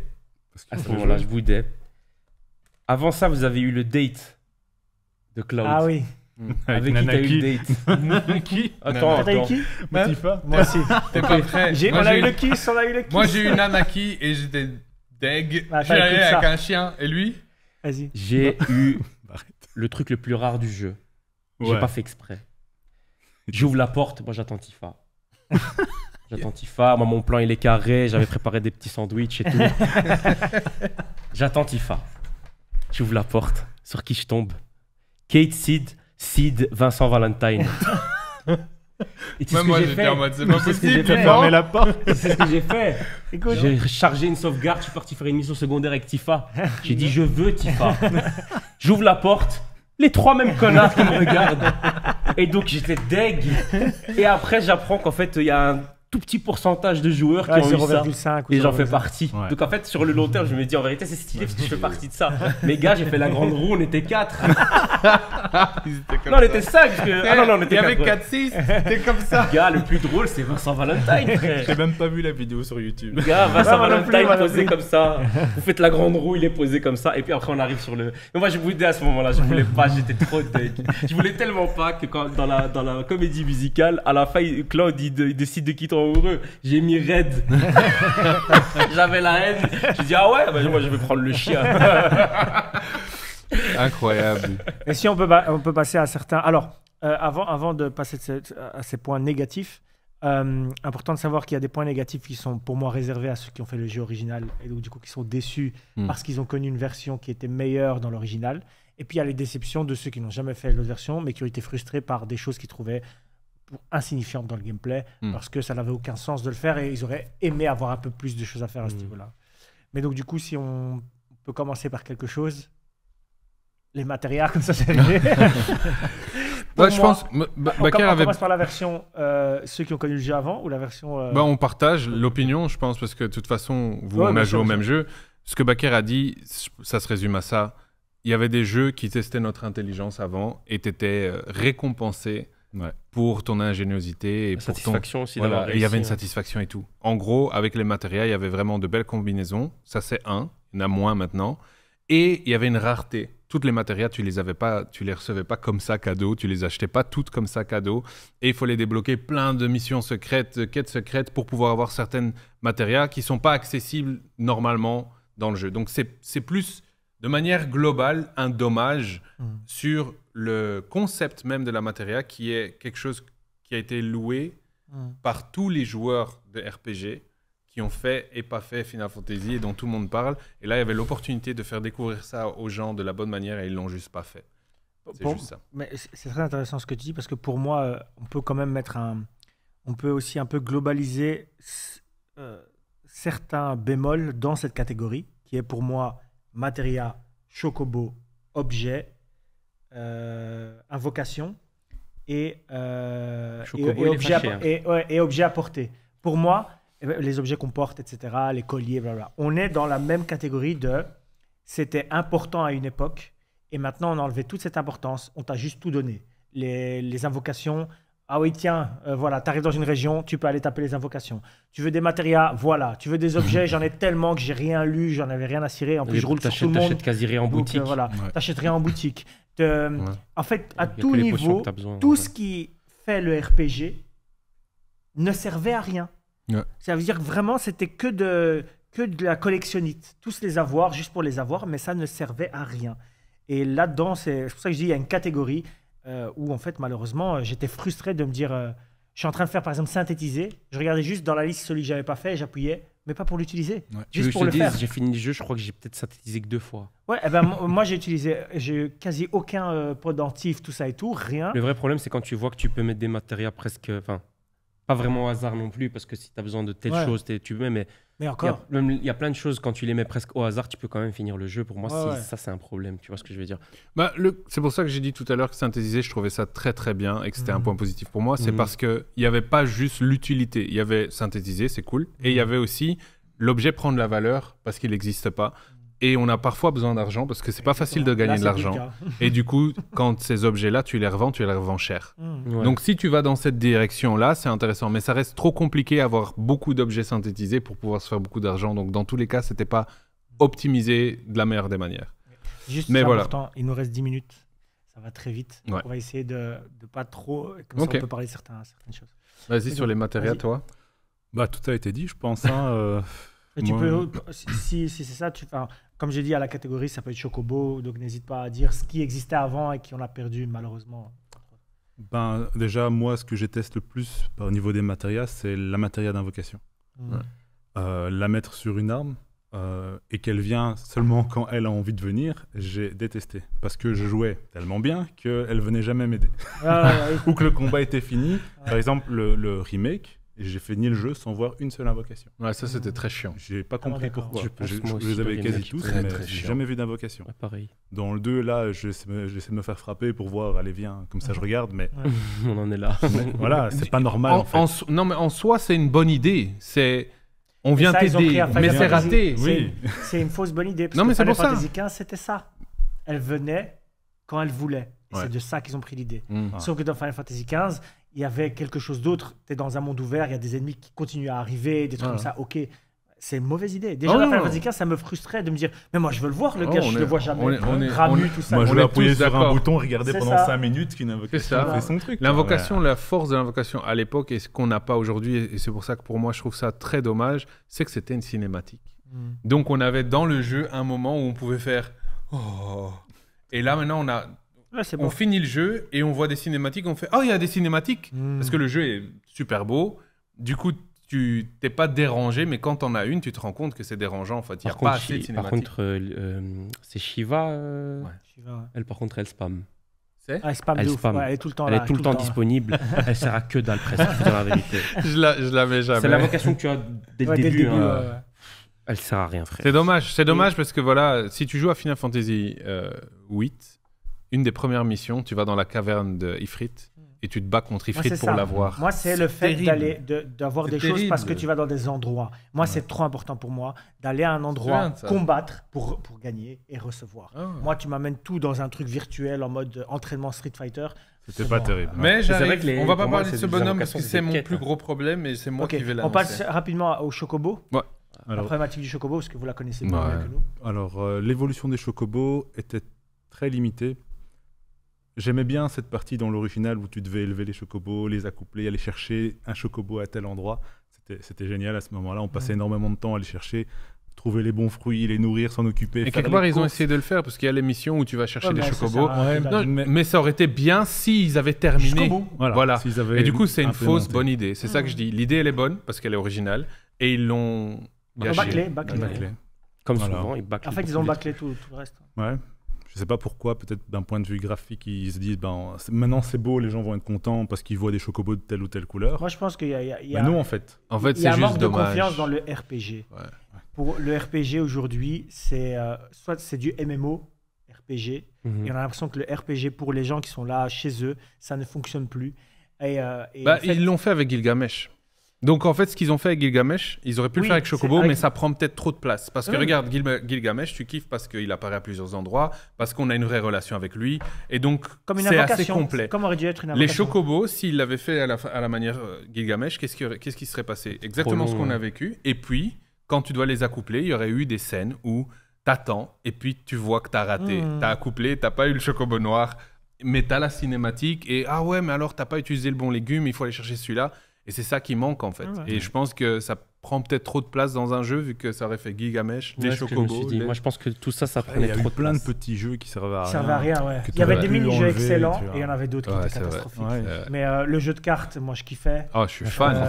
À ce moment-là, je boudais. Avant ça, vous avez eu le date de Cloud. Ah oui. Mm. Avec, qui t'as eu le date Qui Attends, attends. T'as eu qui Moi aussi. Ah. T'es pas prêt j'ai, Moi, On a eu le kiss, on a eu le kiss. Moi j'ai eu Nanaki et j'étais deg. Ah, j'ai allé avec un chien. Et lui Vas-y. J'ai eu le truc le plus rare du jeu. J'ai pas fait exprès. J'ouvre la porte, moi j'attends Tifa. J'attends Tifa, moi mon plan il est carré, j'avais préparé des petits sandwichs et tout. j'attends Tifa. J'ouvre la porte, sur qui je tombe Kate Seed Sid Vincent Valentine. Et c'est ce moi, que j'ai fait. En mode, c'est pas C'est ce que j'ai fait. fermé la porte. C'est ce que j'ai fait. J'ai chargé une sauvegarde, je suis parti faire une mission secondaire avec Tifa. J'ai dit, je veux Tifa. J'ouvre la porte, les trois mêmes connards qui me regardent. Et donc, j'étais deg. Et après, j'apprends qu'en fait, il y a un tout petit pourcentage de joueurs qui ont eu ça. et j'en fais partie. Donc en fait, sur le long terme, je me dis en vérité, c'est stylé parce que je fais partie de ça. Mais gars, j'ai fait la grande roue, on était 4. non, on était 5. Ah non, non, on était Il y avait 4-6, c'était comme ça. Gars, le plus drôle, c'est Vincent Valentine, J'ai même pas vu la vidéo sur YouTube. Gars, Vincent Valentine posé comme ça. Vous faites la grande roue, il est posé comme ça. Et puis après, on arrive sur le. moi, je vous dis à ce moment-là, je voulais pas, j'étais trop deg Je voulais tellement pas que quand, dans, la, dans la comédie musicale, à la fin, Claude, il, décide de quitter heureux. J'ai mis raid. J'avais la haine. Tu dis ah ouais, moi je vais prendre le chien. Incroyable. Et si on peut, on peut passer à certains. Alors, euh, avant, avant de passer à ces points négatifs, euh, important de savoir qu'il y a des points négatifs qui sont pour moi réservés à ceux qui ont fait le jeu original et donc du coup qui sont déçus hmm. parce qu'ils ont connu une version qui était meilleure dans l'original. Et puis il y a les déceptions de ceux qui n'ont jamais fait l'autre version mais qui ont été frustrés par des choses qu'ils trouvaient insignifiante dans le gameplay hmm. parce que ça n'avait aucun sens de le faire et ils auraient aimé avoir un peu plus de choses à faire à ce hmm. niveau-là. Mais donc, du coup, si on peut commencer par quelque chose, les matériaux, comme ça, c'est réglé. je pense. on, commence par la version euh, ceux qui ont connu le jeu avant ou la version. Euh, bah, on partage l'opinion, je pense, parce que de toute façon, vous, on a joué au même jeu. Ce que Bakker a dit, ça se résume à ça. Il y avait des jeux qui testaient notre intelligence avant et étaient euh, récompensés Ouais. pour ton ingéniosité et la satisfaction aussi il y avait une hein. satisfaction et tout en gros avec les matériaux il y avait vraiment de belles combinaisons ça c'est un il y en a moins maintenant et il y avait une rareté toutes les matériaux tu les avais pas tu les recevais pas comme ça cadeau tu les achetais pas toutes comme ça cadeau et il fallait débloquer plein de missions secrètes de euh, quêtes secrètes pour pouvoir avoir certaines matériaux qui sont pas accessibles normalement dans le jeu donc c'est plus de manière globale un dommage mmh. sur le concept même de la Matéria, qui est quelque chose qui a été loué mmh. par tous les joueurs de RPG qui ont fait et pas fait Final Fantasy et dont tout le monde parle. Et là, il y avait l'opportunité de faire découvrir ça aux gens de la bonne manière et ils l'ont juste pas fait. C'est juste ça. Mais c'est très intéressant ce que tu dis parce que pour moi, euh, on peut quand même mettre un, on peut aussi un peu globaliser euh, certains bémols dans cette catégorie qui est pour moi Materia, Chocobo, Objet, euh, Invocation et, euh, et, objet à porter. Pour moi, eh ben, les objets qu'on porte, etc., les colliers, On est dans la même catégorie de c'était important à une époque et maintenant on a enlevé toute cette importance, on t'a juste tout donné. les invocations, ah oui, tiens, euh, voilà, tu dans une région, tu peux aller taper les invocations. Tu veux des matériaux voilà. Tu veux des objets, j'en ai tellement que j'ai rien lu, j'en avais rien à cirer. En plus, je roule tout le monde. T'achètes quasi rien en boutique. Euh, voilà, t'achètes rien en boutique. En fait, à tout niveau, tout ce qui fait le RPG ne servait à rien. Ça veut dire que vraiment, c'était que de, que de la collectionnite. Tous les avoir, juste pour les avoir, mais ça ne servait à rien. Et là-dedans, c'est pour ça que je dis, il y a une catégorie euh, où en fait malheureusement euh, j'étais frustré de me dire euh, je suis en train de faire par exemple synthétiser je regardais juste dans la liste celui que j'avais pas fait j'appuyais mais pas pour l'utiliser juste pour je le dise, faire j'ai fini le jeu je crois que j'ai peut-être synthétisé que deux fois ouais eh ben moi j'ai utilisé j'ai quasi aucun pot tout ça et tout rien le vrai problème c'est quand tu vois que tu peux mettre des matériaux presque enfin pas vraiment au hasard non plus parce que si tu as besoin de telle chose tu veux mais mais encore. Il y, a, plein de choses, quand tu les mets presque au hasard, tu peux quand même finir le jeu. Pour moi, ça, c'est un problème. Tu vois ce que je veux dire bah, C'est pour ça que j'ai dit tout à l'heure que synthétiser, je trouvais ça très très bien et que c'était un mhm. point positif pour moi. C'est mhm. parce qu'il n'y avait pas juste l'utilité. Il y avait synthétiser, c'est cool. Et il y mhm. avait aussi l'objet prendre la valeur parce qu'il n'existe pas et on a parfois besoin d'argent parce que c'est pas facile de gagner de l'argent. Et du coup, quand ces objets-là, tu les revends, tu les revends cher. Hmm. Donc si tu vas dans cette direction-là, c'est intéressant, mais ça reste trop compliqué d'avoir avoir beaucoup d'objets synthétisés pour pouvoir se faire beaucoup d'argent. Donc dans tous les cas, c'était pas optimisé de la meilleure des manières. Juste mais voilà. il nous reste 10 minutes. Ça va très vite. On va essayer de ne pas trop comme ça on peut parler de certaines choses. Vas-y sur les matériaux toi. Bah tout a été dit, je pense hein, euh, tu peux, euh, si, si c'est ça, tu, comme j'ai dit, à la catégorie, ça peut être Chocobo, donc n'hésite pas à dire ce qui existait avant et qui on a perdu malheureusement. Ben, déjà, moi, ce que j'ai testé le plus par ben, niveau des matérias, c'est la matéria d'invocation. Mmh. Euh, la mettre sur une arme euh, et qu'elle vient seulement quand elle a envie de venir, j'ai détesté. Parce que je jouais tellement bien qu'elle venait jamais m'aider. Ah, Ou que le combat était fini. Par exemple, le remake, et j'ai ni le jeu sans voir une seule invocation. Ouais, ça c'était très chiant. J'ai pas ah, compris pourquoi. Je, les avais quasi tous, mais j'ai jamais vu d'invocation. Ah, pareil. Dans le 2, là, j'essaie de me faire frapper pour voir, allez, viens, comme ça je regarde, mais. On en est là. voilà, c'est pas normal. En, fait. non, mais en soi, c'est une bonne idée. C'est. On vient t'aider, mais c'est raté. Oui. C'est une, fausse bonne idée. non, mais c'est pour ça. c'était ça. Elle venait quand elle voulait. C'est de ça qu'ils ont pris l'idée. Mm. Sauf que dans Final Fantasy XV, il y avait quelque chose d'autre. Tu es dans un monde ouvert, il y a des ennemis qui continuent à arriver, des trucs comme ça. Ok, c'est une mauvaise idée. Déjà, la Final Fantasy ça me frustrait de me dire, mais moi, je veux le voir, le gars, je ne le vois jamais. On est, on tout ça. Moi, je sur un bouton, regarder pendant 5 minutes qui C'est ça. Fait son truc. L'invocation, la force de l'invocation à l'époque et ce qu'on n'a pas aujourd'hui, et c'est pour ça que pour moi, je trouve ça très dommage, c'est que c'était une cinématique. Hmm. Donc, on avait dans le jeu un moment où on pouvait faire. Oh. Et là, maintenant, on a on finit le jeu et on voit des cinématiques. On fait Oh, il y a des cinématiques hmm. Parce que le jeu est super beau. Du coup, tu t'es pas dérangé, mais quand t'en as une, tu te rends compte que c'est dérangeant. fait, pas assez de cinématiques. Par contre, euh, euh, c'est Shiva. Euh, elle, par contre, elle spam. elle spam, elle, est tout le temps, disponible. elle sert à que dalle presque, la vérité. je, la, l'avais jamais. C'est la vocation que tu as dès le début. Hein. elle sert à rien, frère. C'est dommage, c'est dommage parce que voilà, si tu joues à Final Fantasy 8, une des premières missions, tu vas dans la caverne de Ifrit et tu te bats contre Ifrit pour l'avoir. Moi, c'est le fait d'aller d'avoir des choses parce que tu vas dans des endroits. Moi, c'est trop important pour moi d'aller à un endroit, combattre pour, pour gagner et recevoir. Ah. Moi, tu m'amènes tout dans un truc virtuel en mode entraînement Street Fighter. C'était pas terrible. Mais j'arrive. Les... On va pas parler de ce bonhomme parce que c'est mon plus hein. gros problème et c'est moi qui vais l'annoncer. On passe rapidement au Chocobo. La problématique du Chocobo, parce que vous la connaissez bien que nous. Alors, euh, l'évolution des Chocobos était très limitée J'aimais bien cette partie dans l'original où tu devais élever les chocobos, les accoupler, aller chercher un chocobo à tel endroit. C'était génial à ce moment-là. On passait énormément de temps à aller chercher, trouver les bons fruits, les nourrir, s'en occuper. Et quelque part, ils ont essayé de le faire parce qu'il y a l'émission où tu vas chercher des chocobos. mais... ça aurait été bien s'ils avaient terminé. Voilà. et du coup, c'est une fausse bonne idée. C'est ça ah que je dis. L'idée, elle est bonne parce qu'elle est originale et ils l'ont. Bâclée, Comme souvent, ils bâclent. En fait, ils ont bâclé tout, tout le reste. Ouais. Je ne sais pas pourquoi, peut-être d'un point de vue graphique, ils se disent ben, maintenant c'est beau, les gens vont être contents parce qu'ils voient des chocobos de telle ou telle couleur. Moi je pense qu'il y a. Il y en fait. En fait, c'est juste manque de confiance dans le RPG. Pour le RPG aujourd'hui, c'est euh, soit c'est du MMO, RPG, mhm. et on a l'impression que le RPG pour les gens qui sont là chez eux, ça ne fonctionne plus. Et, euh, bah, Ils l'ont fait avec Gilgamesh. Donc en fait, ce qu'ils ont fait avec Gilgamesh, ils auraient pu le faire avec Chocobo, mais ça prend peut-être trop de place. Parce que regarde, Gilgamesh, tu kiffes parce qu'il apparaît à plusieurs endroits, parce qu'on a une vraie relation avec lui, et donc c'est assez complet. Les Chocobos, s'ils l'avaient fait à la, manière euh, Gilgamesh, qu'est-ce qui, serait passé Exactement ce qu'on a vécu. Et puis, quand tu dois les accoupler, il y aurait eu des scènes où t'attends, et puis tu vois que t'as raté. Tu hmm. T'as accouplé, t'as pas eu le Chocobo noir, mais t'as la cinématique, et ah ouais, mais alors t'as pas utilisé le bon légume, il faut aller chercher celui-là. Et c'est ça qui manque en fait. Ah et je pense que ça prend peut-être trop de place dans un jeu vu que ça aurait fait Gigamesh, ouais, des Chocobo. Moi je pense que tout ça, ça prenait trop de plein de petits jeux qui servaient à rien. Servaient à rien, ouais. Il y avait des mini-jeux excellents et il y en avait d'autres qui étaient catastrophiques. Mais euh, le jeu de cartes, moi je kiffais. oh, je suis fan.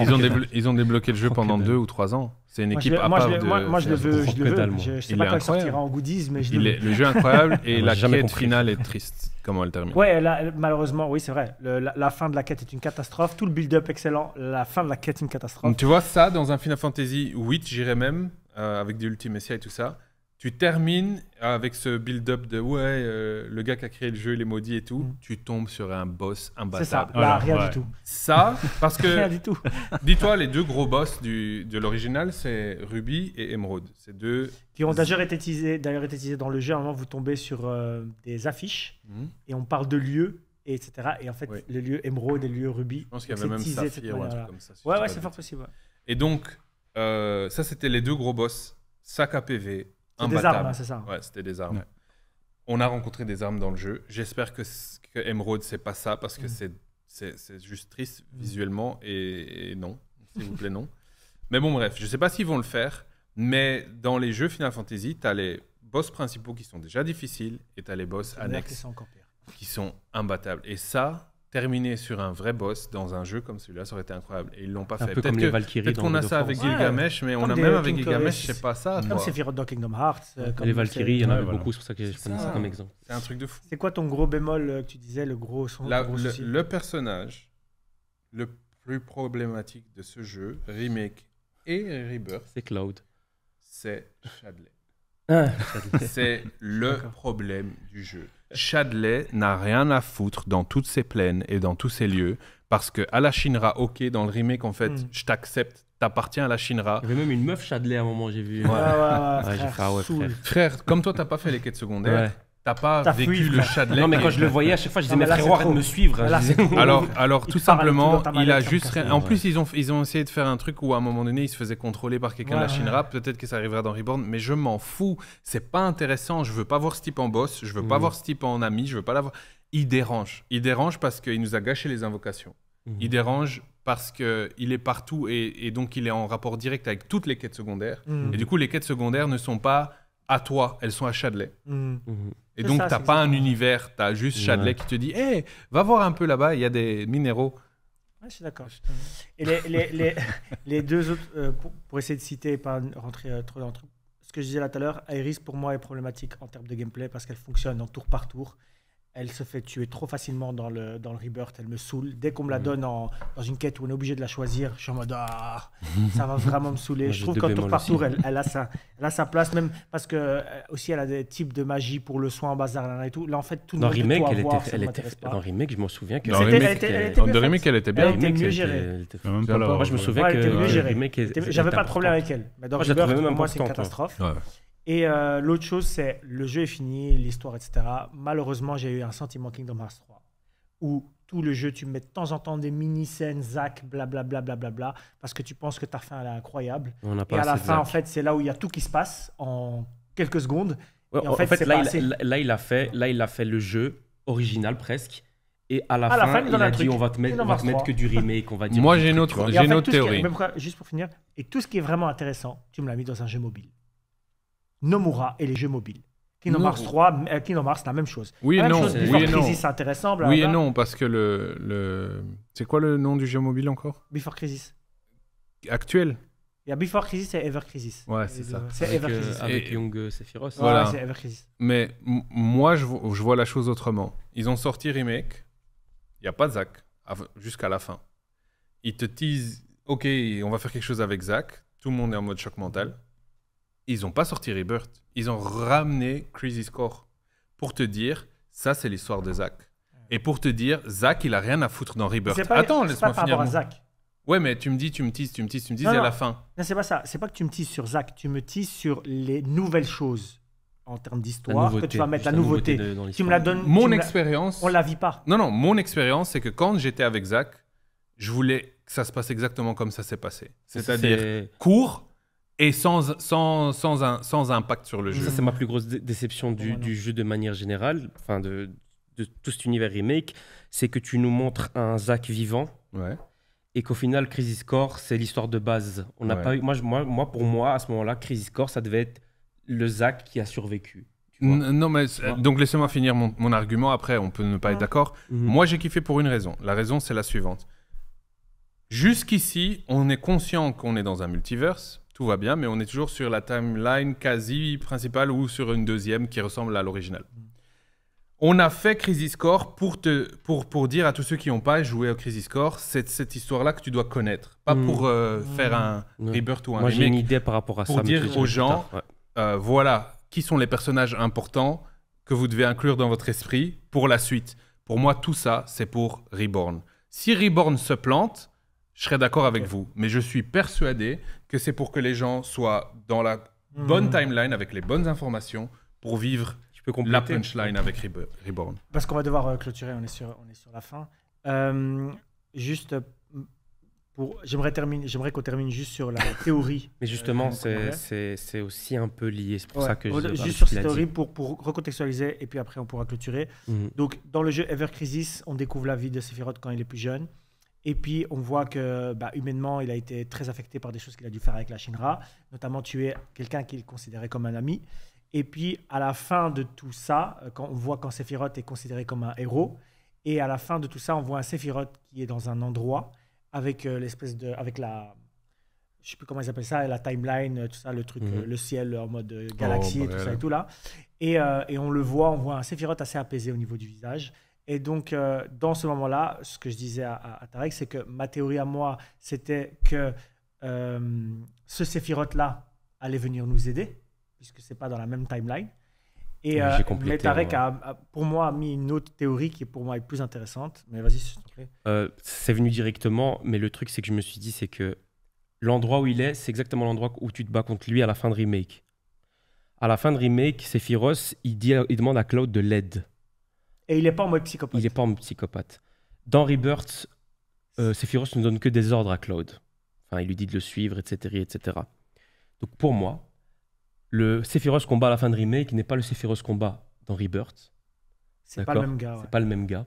ils, ont ils ont débloqué le jeu pendant deux ou trois ans. C'est une équipe à part moi, de, moi, je le veux, je sais pas quand elle sortira en goodies, mais je le, le jeu est incroyable et la quête finale est triste. Comment elle termine Ouais, malheureusement, oui, c'est vrai. la, fin de la quête est une catastrophe. Tout le build-up excellent. La fin de la quête est une catastrophe. tu vois ça dans un Final Fantasy 8, j'irais même euh, avec des Ultimessia et tout ça tu termines avec ce build-up de ouais, euh, le gars qui a créé le jeu, il est maudit et tout. Mm. Tu tombes sur un boss imbattable. C'est ça, là, bah, rien du tout. Ça, parce que. rien du tout. Dis-toi, les deux gros boss du, de l'original, c'est Ruby et Emerald. Ces deux. Qui ont d'ailleurs été, utilisés, dans le jeu. avant. un moment, vous tombez sur euh, des affiches mm. et on parle de lieux etc. Et en fait, les le lieu émeraude et le lieu Ruby. Je pense qu'il y avait même Saphir un truc comme ça. ouais, ouais, c'est fort possible. Et donc, euh, ça, c'était les deux gros boss. Sac à PV, c'était Des armes, hein, c'est ça. Ouais, c'était des armes. On a rencontré des armes dans le jeu. J'espère que, que Emerald, c'est pas ça parce que mm. c'est juste triste mm. visuellement et, non, s'il vous plaît, non. Mais bon, bref, je sais pas s'ils vont le faire, mais dans les jeux Final Fantasy, tu as les boss principaux qui sont déjà difficiles et tu as les boss annexes qui sont imbattables. Et ça, terminer sur un vrai boss dans un jeu comme celui-là, ça aurait été incroyable. Et ils l'ont pas un fait. Peut-être qu'on a ça avec Gilgamesh, mais on a même avec Gilgamesh, c'est pas ça. Comme c'est dans Kingdom Hearts. Euh, les Valkyries, il y en avait beaucoup, c'est pour ça que je prenais ça comme exemple. C'est un truc de fou. C'est quoi ton gros bémol euh, que tu disais, le gros son le, personnage le plus problématique de ce jeu, remake et rebirth, c'est Cloud. C'est Shadley. Ah. c'est le problème du jeu. Chadley n'a rien à foutre dans toutes ces plaines et dans tous ces lieux parce que à la Shinra, ok, dans le remake, en fait, hmm. je t'accepte, t'appartiens à la Shinra. Il y avait même une meuf Chadley à un moment, j'ai vu. Ouais, ah ouais, ouais, ah frère, frère, comme toi, t'as pas fait les quêtes secondaires. T'as pas vécu le Chadelet. Non, mais quand je le voyais à chaque fois, je disais, mais frérot, de me suivre. alors, alors tout simplement, il a juste. Rien... En plus, ils ont, ils ont essayé de faire un truc où à un moment donné, il se faisait contrôler par quelqu'un de la Shinra. Peut-être que ça arrivera dans Reborn, mais je m'en fous. C'est pas intéressant. Je veux pas voir ce type en boss. Je veux pas mm. voir ce type en ami. Je veux pas l'avoir. Il dérange. Il dérange parce qu'il nous a gâché les invocations. Mm-hmm. Il dérange parce qu'il est partout et, donc il est en rapport direct avec toutes les quêtes secondaires. Mm. Et du coup, les quêtes secondaires ne sont pas à toi, elles sont à Chadley. Mm. Mm-hmm. Et donc, tu n'as pas un univers, tu as juste Chadley qui te dit Hé, va voir un peu là-bas, il y a des minéraux. je suis d'accord. Et les, les, les, les, deux autres, euh, pour, essayer de citer et pas rentrer euh, trop dans le truc, ce que je disais là tout à l'heure, Iris pour moi est problématique en termes de gameplay parce qu'elle fonctionne en tour par tour elle se fait tuer trop facilement dans le, dans le Rebirth, elle me saoule. Dès qu'on me la mhm. donne dans une quête où on est obligé de la choisir, je suis en mode ah, ça va vraiment me saouler. je trouve qu'en tour par tour, elle, elle, a sa, elle a sa place, même parce que euh, aussi elle a des types de magie pour le soin en bazar et tout. Là, en fait, tout le monde remake, elle était, elle était, Dans remake, je m'en souviens que dans remake, elle était, euh, remake, elle était bien. Elle était mieux gérée. Moi, je me euh, souviens que j'avais pas de problème avec elle. Mais dans Rebirth, pour moi, c'est une hein. catastrophe. Et euh, l'autre chose, c'est le jeu est fini, l'histoire, etc. Malheureusement, j'ai eu un sentiment Kingdom Hearts 3, où tout le jeu, tu mets de temps en temps des mini-scènes, Zach, blablabla, bla bla, parce que tu penses que ta fin, est incroyable. On et à la fin, en fait, c'est là où il y a tout qui se passe en quelques secondes. en, fait, là, il, a fait, là, il a fait le jeu original presque. Et à la, fin, il, a dit on va te mettre, mettre que du remake, on va dire. Moi, j'ai une autre, théorie. juste pour finir, et tout ce qui est vraiment intéressant, tu me l'as mis dans un jeu mobile. Nomura et les jeux mobiles. Kingdom Hearts 3, euh, Kingdom Hearts, la même chose. Oui et non. Oui et non. intéressant. Oui et non, parce que le. le... C'est quoi le nom du jeu mobile encore Before Crisis. Actuel il y a Before Crisis et Ever Crisis. Ouais, c'est ça. C'est Ever euh, Crisis. avec et... Young euh, Sephiroth. Voilà. Ouais, c'est Ever Crisis. Mais moi, je, vois la chose autrement. Ils ont sorti Remake. Il n'y a pas Zack jusqu'à la fin. Ils te teasent, OK, on va faire quelque chose avec Zack. Tout le monde est en mode choc mental ils n'ont pas sorti Rebirth. Ils ont ramené Crazy Score pour te dire ça, c'est l'histoire de Zach. Et pour te dire, Zach, il a rien à foutre dans Rebirth. Attends, laisse-moi finir. rapport À Zach. Ouais, mais tu me dis, tu me tises, tu me tises, tu me tises, et à la fin. Non, c'est pas ça. C'est pas que tu me tises sur Zach. Tu me tises sur les nouvelles choses en termes d'histoire que tu vas mettre la nouveauté. tu me la donnes. Mon expérience. On la vit pas. Non, non. Mon expérience, c'est que quand j'étais avec Zach, je voulais que ça se passe exactement comme ça s'est passé. C'est-à-dire court, et sans, sans, sans, un, sans impact sur le jeu. Ça, c'est ma plus grosse déception du, jeu de manière générale, enfin de, de, tout cet univers remake, c'est que tu nous montres un Zack vivant. Et qu'au final, Crisis Core, c'est l'histoire de base. On n'a pas eu, moi, moi, moi, pour moi, à ce moment-là, Crisis Core, ça devait être le Zack qui a survécu. non, mais donc laissez-moi finir mon, mon, argument. Après, on peut ne pas être d'accord. Mhm. Moi, j'ai kiffé pour une raison. La raison, c'est la suivante. Jusqu'ici, on est conscient qu'on est dans un multiverse, tout va bien, mais on est toujours sur la timeline quasi principale ou sur une deuxième qui ressemble à l'original. On a fait Crisis Core pour, te, pour, pour dire à tous ceux qui n'ont pas joué au Crisis Core, c'est cette histoire-là que tu dois connaître. Pas mm. pour euh, mm. faire un mm. rebirth ou un Moi, j'ai une idée par rapport à ça. Pour dire aux gens, euh, voilà, qui sont les personnages importants que vous devez inclure dans votre esprit pour la suite. Pour moi, tout ça, c'est pour Reborn. Si Reborn se plante, je serais d'accord avec vous. Mais je suis persuadé que c'est pour que les gens soient dans la bonne hmm. timeline avec les bonnes informations pour vivre la punchline avec Reborn. Parce qu'on va devoir euh, clôturer, on est sur, on est sur la fin. Euh, juste pour, j'aimerais terminer, j'aimerais qu'on termine juste sur la théorie. Euh, mais justement, c'est aussi un peu lié, c'est pour ça que je juste sur cette théorie pour, pour recontextualiser et puis après on pourra clôturer. Mhm. Donc dans le jeu Ever Crisis, on découvre la vie de Sephiroth quand il est plus jeune. Et puis, on voit que bah, humainement, il a été très affecté par des choses qu'il a dû faire avec la Shinra, notamment tuer quelqu'un qu'il considérait comme un ami. Et puis, à la fin de tout ça, euh, quand on voit quand Sephiroth est considéré comme un héros, et à la fin de tout ça, on voit un Sephiroth qui est dans un endroit avec euh, l'espèce de, avec la, je sais plus comment ils appellent ça, la timeline, euh, tout ça, le truc, mhm. le ciel en mode galaxie, oh, tout ça et tout là. Et, et, on le voit, on voit un Sephiroth assez apaisé au niveau du visage, et donc, euh, dans ce moment-là, ce que je disais à, Tarek, c'est que ma théorie à moi, c'était que euh, ce sephiroth là allait venir nous aider, puisque c'est pas dans la même timeline. Et euh, mais Tarek a, pour moi, mis une autre théorie qui, pour moi, est plus intéressante. Mais vas-y, c'est venu directement, mais le truc, c'est que je me suis dit, c'est que l'endroit où il est, c'est exactement l'endroit où tu te bats contre lui à la fin de Remake. À la fin de Remake, Sephiroth, il, dit, il demande à Cloud de l'aide et il n'est pas en mode psychopathe. Il n'est pas en psychopathe. Dans Rebirth, euh, Sephiroth ne donne que des ordres à Claude. Enfin, il lui dit de le suivre, etc., etc. Donc pour moi, le Sephiroth combat à la fin de Remake n'est pas le Sephiroth combat dans Rebirth. C'est pas le même gars. pas le même gars.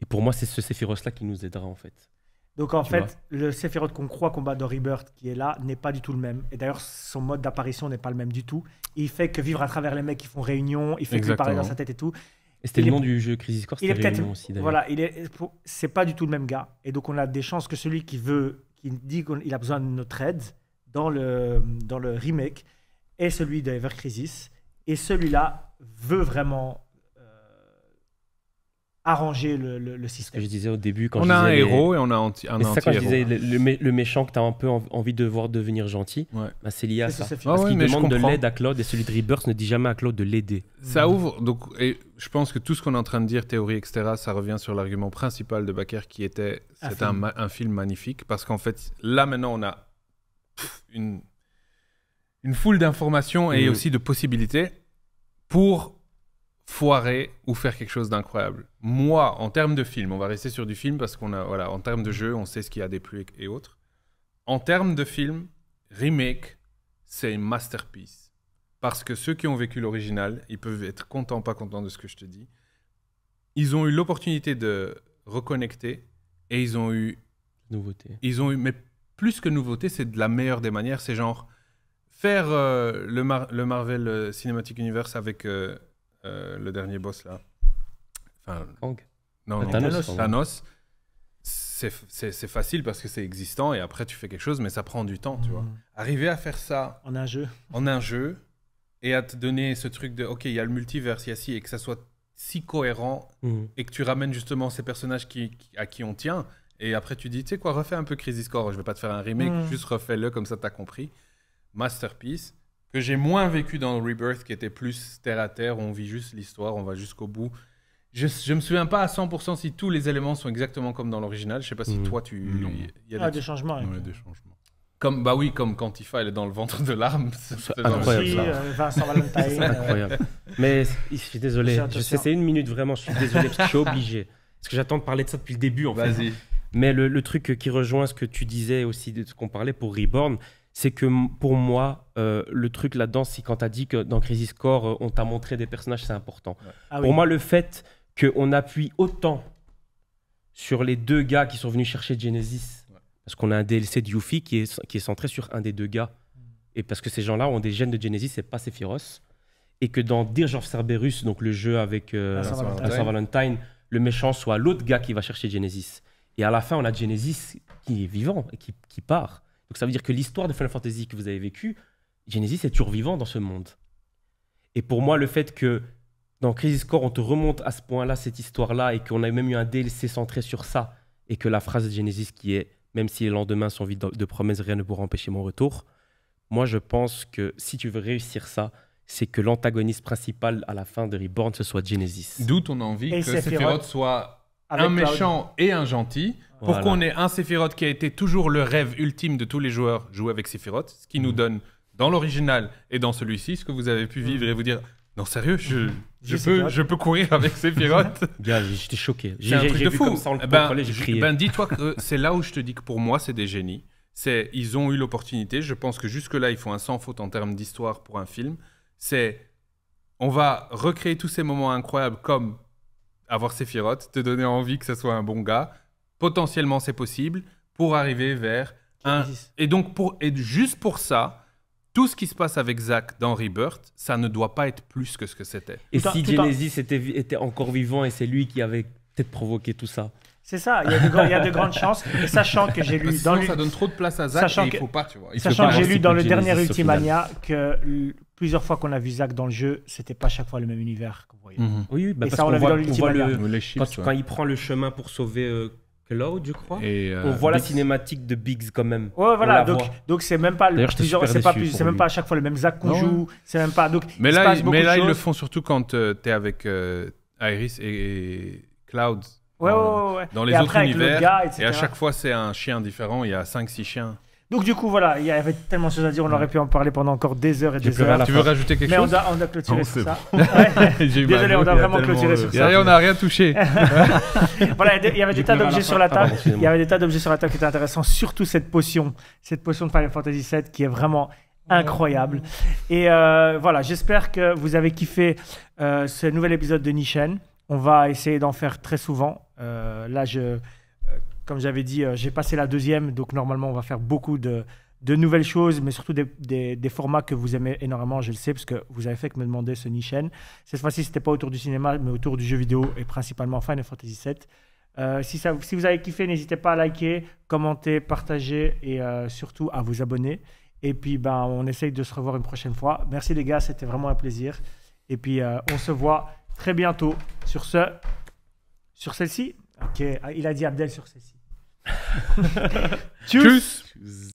Et pour moi, c'est ce Sephiroth-là qui nous aidera en fait. Donc en fait, le Sephiroth qu'on croit combat dans Rebirth qui est là n'est pas du tout le même. Et d'ailleurs, son mode d'apparition n'est pas le même du tout. Il fait que vivre à travers les mecs qui font réunion, il fait que que parler dans sa tête et tout. Et c'était le nom du jeu Crisis Core, il aussi Voilà, c'est pas du tout le même gars. Et donc on a des chances que celui qui veut, qui dit qu'il a besoin de notre aide dans le, dans le remake, est celui d'Ever Crisis. Et celui-là veut vraiment arranger le, système. que je disais au début quand on a un héros et on a un anti-héros. C'est ça quand je disais hein. le, méchant que tu as un peu envie de voir devenir gentil. Bah, c'est lié à ça. Parce qu'il ah demande de l'aide à Claude et celui de Rebirth ne dit jamais à Claude de l'aider. Ça ouvre donc et je pense que tout ce qu'on est en train de dire théorie etc ça revient sur l'argument principal de Baker qui était c'est un, film. magnifique parce qu'en fait là maintenant on a une une foule d'informations et mm. aussi de possibilités pour foirer ou faire quelque chose d'incroyable. Moi, en termes de film, on va rester sur du film parce qu'on a, voilà, en termes de jeu, on sait ce qu'il y a des plus et autres. En termes de film, remake, c'est une masterpiece. Parce que ceux qui ont vécu l'original, ils peuvent être contents, pas contents de ce que je te dis. Ils ont eu l'opportunité de reconnecter et ils ont eu. Nouveauté. Ils ont eu, mais plus que nouveauté, c'est de la meilleure des manières. C'est genre faire euh, le, Marvel euh, Cinematic Universe avec euh, euh, le dernier boss là. Enfin, ah, Non, Thanos. Thanos c'est facile parce que c'est existant et après tu fais quelque chose, mais ça prend du temps, tu vois. Hmm. Arriver à faire ça. En un jeu. En un jeu et à te donner ce truc de OK, il y a le multiverse, il y a ci, et que ça soit si cohérent hmm. et que tu ramènes justement ces personnages qui, à qui on tient. Et après, tu dis, tu sais quoi, refais un peu Crisis Core. Je vais pas te faire un remake, hmm. juste refais-le comme ça, t'as compris. Masterpiece que j'ai moins vécu dans Rebirth, qui était plus terre à terre, on vit juste l'histoire, on va jusqu'au bout. Je, je me souviens pas à 100% si tous les éléments sont exactement comme dans l'original. Je sais pas si mm. toi, tu. Y, a ah, des, changements. il y a des changements. Comme, bah oui, comme Quantifa, elle est dans le ventre de l'arme. Euh, c'est incroyable. Mais je suis désolé. Je sais, c'est une minute vraiment. Je suis désolé je suis obligé. Parce que j'attends de parler de ça depuis le début en fait. Mais le, truc qui rejoint ce que tu disais aussi de ce qu'on parlait pour Reborn, c'est que pour moi, euh, le truc là-dedans, c'est quand t'as dit que dans Crisis Core, euh, on t'a montré des personnages, c'est important. Ah pour moi, le fait qu'on appuie autant sur les deux gars qui sont venus chercher Genesis, parce qu'on a un DLC de Yuffie qui est, centré sur un des deux gars, mm. et parce que ces gens-là ont des gènes de Genesis et pas Sephiroth, et que dans Dirge of Cerberus, donc le jeu avec euh, Valentine. le méchant soit l'autre gars qui va chercher Genesis. Et à la fin, on a Genesis qui est vivant et qui part. Donc ça veut dire que l'histoire de Final Fantasy que vous avez vécue, Genesis est toujours vivant dans ce monde. Et pour moi, le fait que dans Crisis Core, on te remonte à ce point-là cette histoire-là et qu'on a même eu un DLC centré sur ça et que la phrase de Genesis qui est même si les lendemains sont vides de promesses, rien ne pourra empêcher mon retour. Moi, je pense que si tu veux réussir ça, c'est que l'antagoniste principal à la fin de Reborn, ce soit Genesis. D'où ton envie que Sephiroth, soit un méchant et un gentil, pour qu'on ait un Sephiroth qui a été toujours le rêve ultime de tous les joueurs, jouer avec Sephiroth, ce qui nous mhm. donne dans l'original et dans celui-ci ce que vous avez pu mhm. vivre et vous dire non, sérieux, je, peux, courir avec Sephiroth Gars, j'étais choqué. J'ai un truc de fou. ben, dis-toi que euh, c'est là où je te dis que pour moi, c'est des génies. C'est Ils ont eu l'opportunité. Je pense que jusque-là, ils font un sans faute en termes d'histoire pour un film. C'est on va recréer tous ces moments incroyables comme avoir Sephiroth, te donner envie que ce soit un bon gars, potentiellement c'est possible, pour arriver vers un... Et donc, pour... et juste pour ça, tout ce qui se passe avec Zack dans Rebirth, ça ne doit pas être plus que ce que c'était. Et si Genesis était, était encore vivant et c'est lui qui avait peut-être provoqué tout ça c'est ça, il y, a de, grandes chances. sachant que j'ai lu dans ça donne trop de place à Zach et il faut pas, tu vois. sachant que j'ai lu dans le dernier Ultimania que plusieurs fois qu'on a vu Zach dans le jeu, c'était pas chaque fois le même univers mhm. Oui, bah parce ça on, quand, il prend le chemin pour sauver euh, Cloud, je crois. Et euh, on voit la cinématique de Biggs quand même. Ouais, voilà. Donc, donc c'est même pas plusieurs, c'est pas plus, c'est même pas à chaque fois le même Zach qu'on joue. C'est même pas. Donc, mais là, il, là ils le font surtout quand tu euh, t'es avec euh, Iris et, et Cloud. Ouais, ouais, ouais, Dans les autres univers. et à chaque fois, c'est un chien différent. Il y a 5-6 chiens. Donc du coup voilà, il y avait tellement de choses à dire, on aurait pu en parler pendant encore des heures et des heures. Tu veux rajouter quelque chose Mais on, a, clôturé sur ça. Désolé, on a vraiment clôturé sur ça. on n'a rien touché. voilà, il y avait des tas d'objets sur la table. Il y avait des tas d'objets sur la table qui étaient intéressants, surtout cette potion, cette potion de Final Fantasy VII qui est vraiment incroyable. Et euh, voilà, j'espère que vous avez kiffé euh, ce nouvel épisode de Nishen. On va essayer d'en faire très souvent. Euh, là, je comme j'avais dit, euh, j'ai passé la deuxième, donc normalement on va faire beaucoup de, nouvelles choses, mais surtout des, formats que vous aimez énormément, je le sais, parce que vous avez fait que me demander ce Nishen. Cette fois-ci, ce n'était pas autour du cinéma, mais autour du jeu vidéo et principalement Final Fantasy VII. Euh, si, ça, si vous avez kiffé, n'hésitez pas à liker, commenter, partager et euh, surtout à vous abonner. Et puis, ben, on essaye de se revoir une prochaine fois. Merci les gars, c'était vraiment un plaisir. Et puis, on se voit très bientôt sur ce, sur celle-ci. Ok, il a dit Abdel sur celle-ci. Tschüss. Tschüss.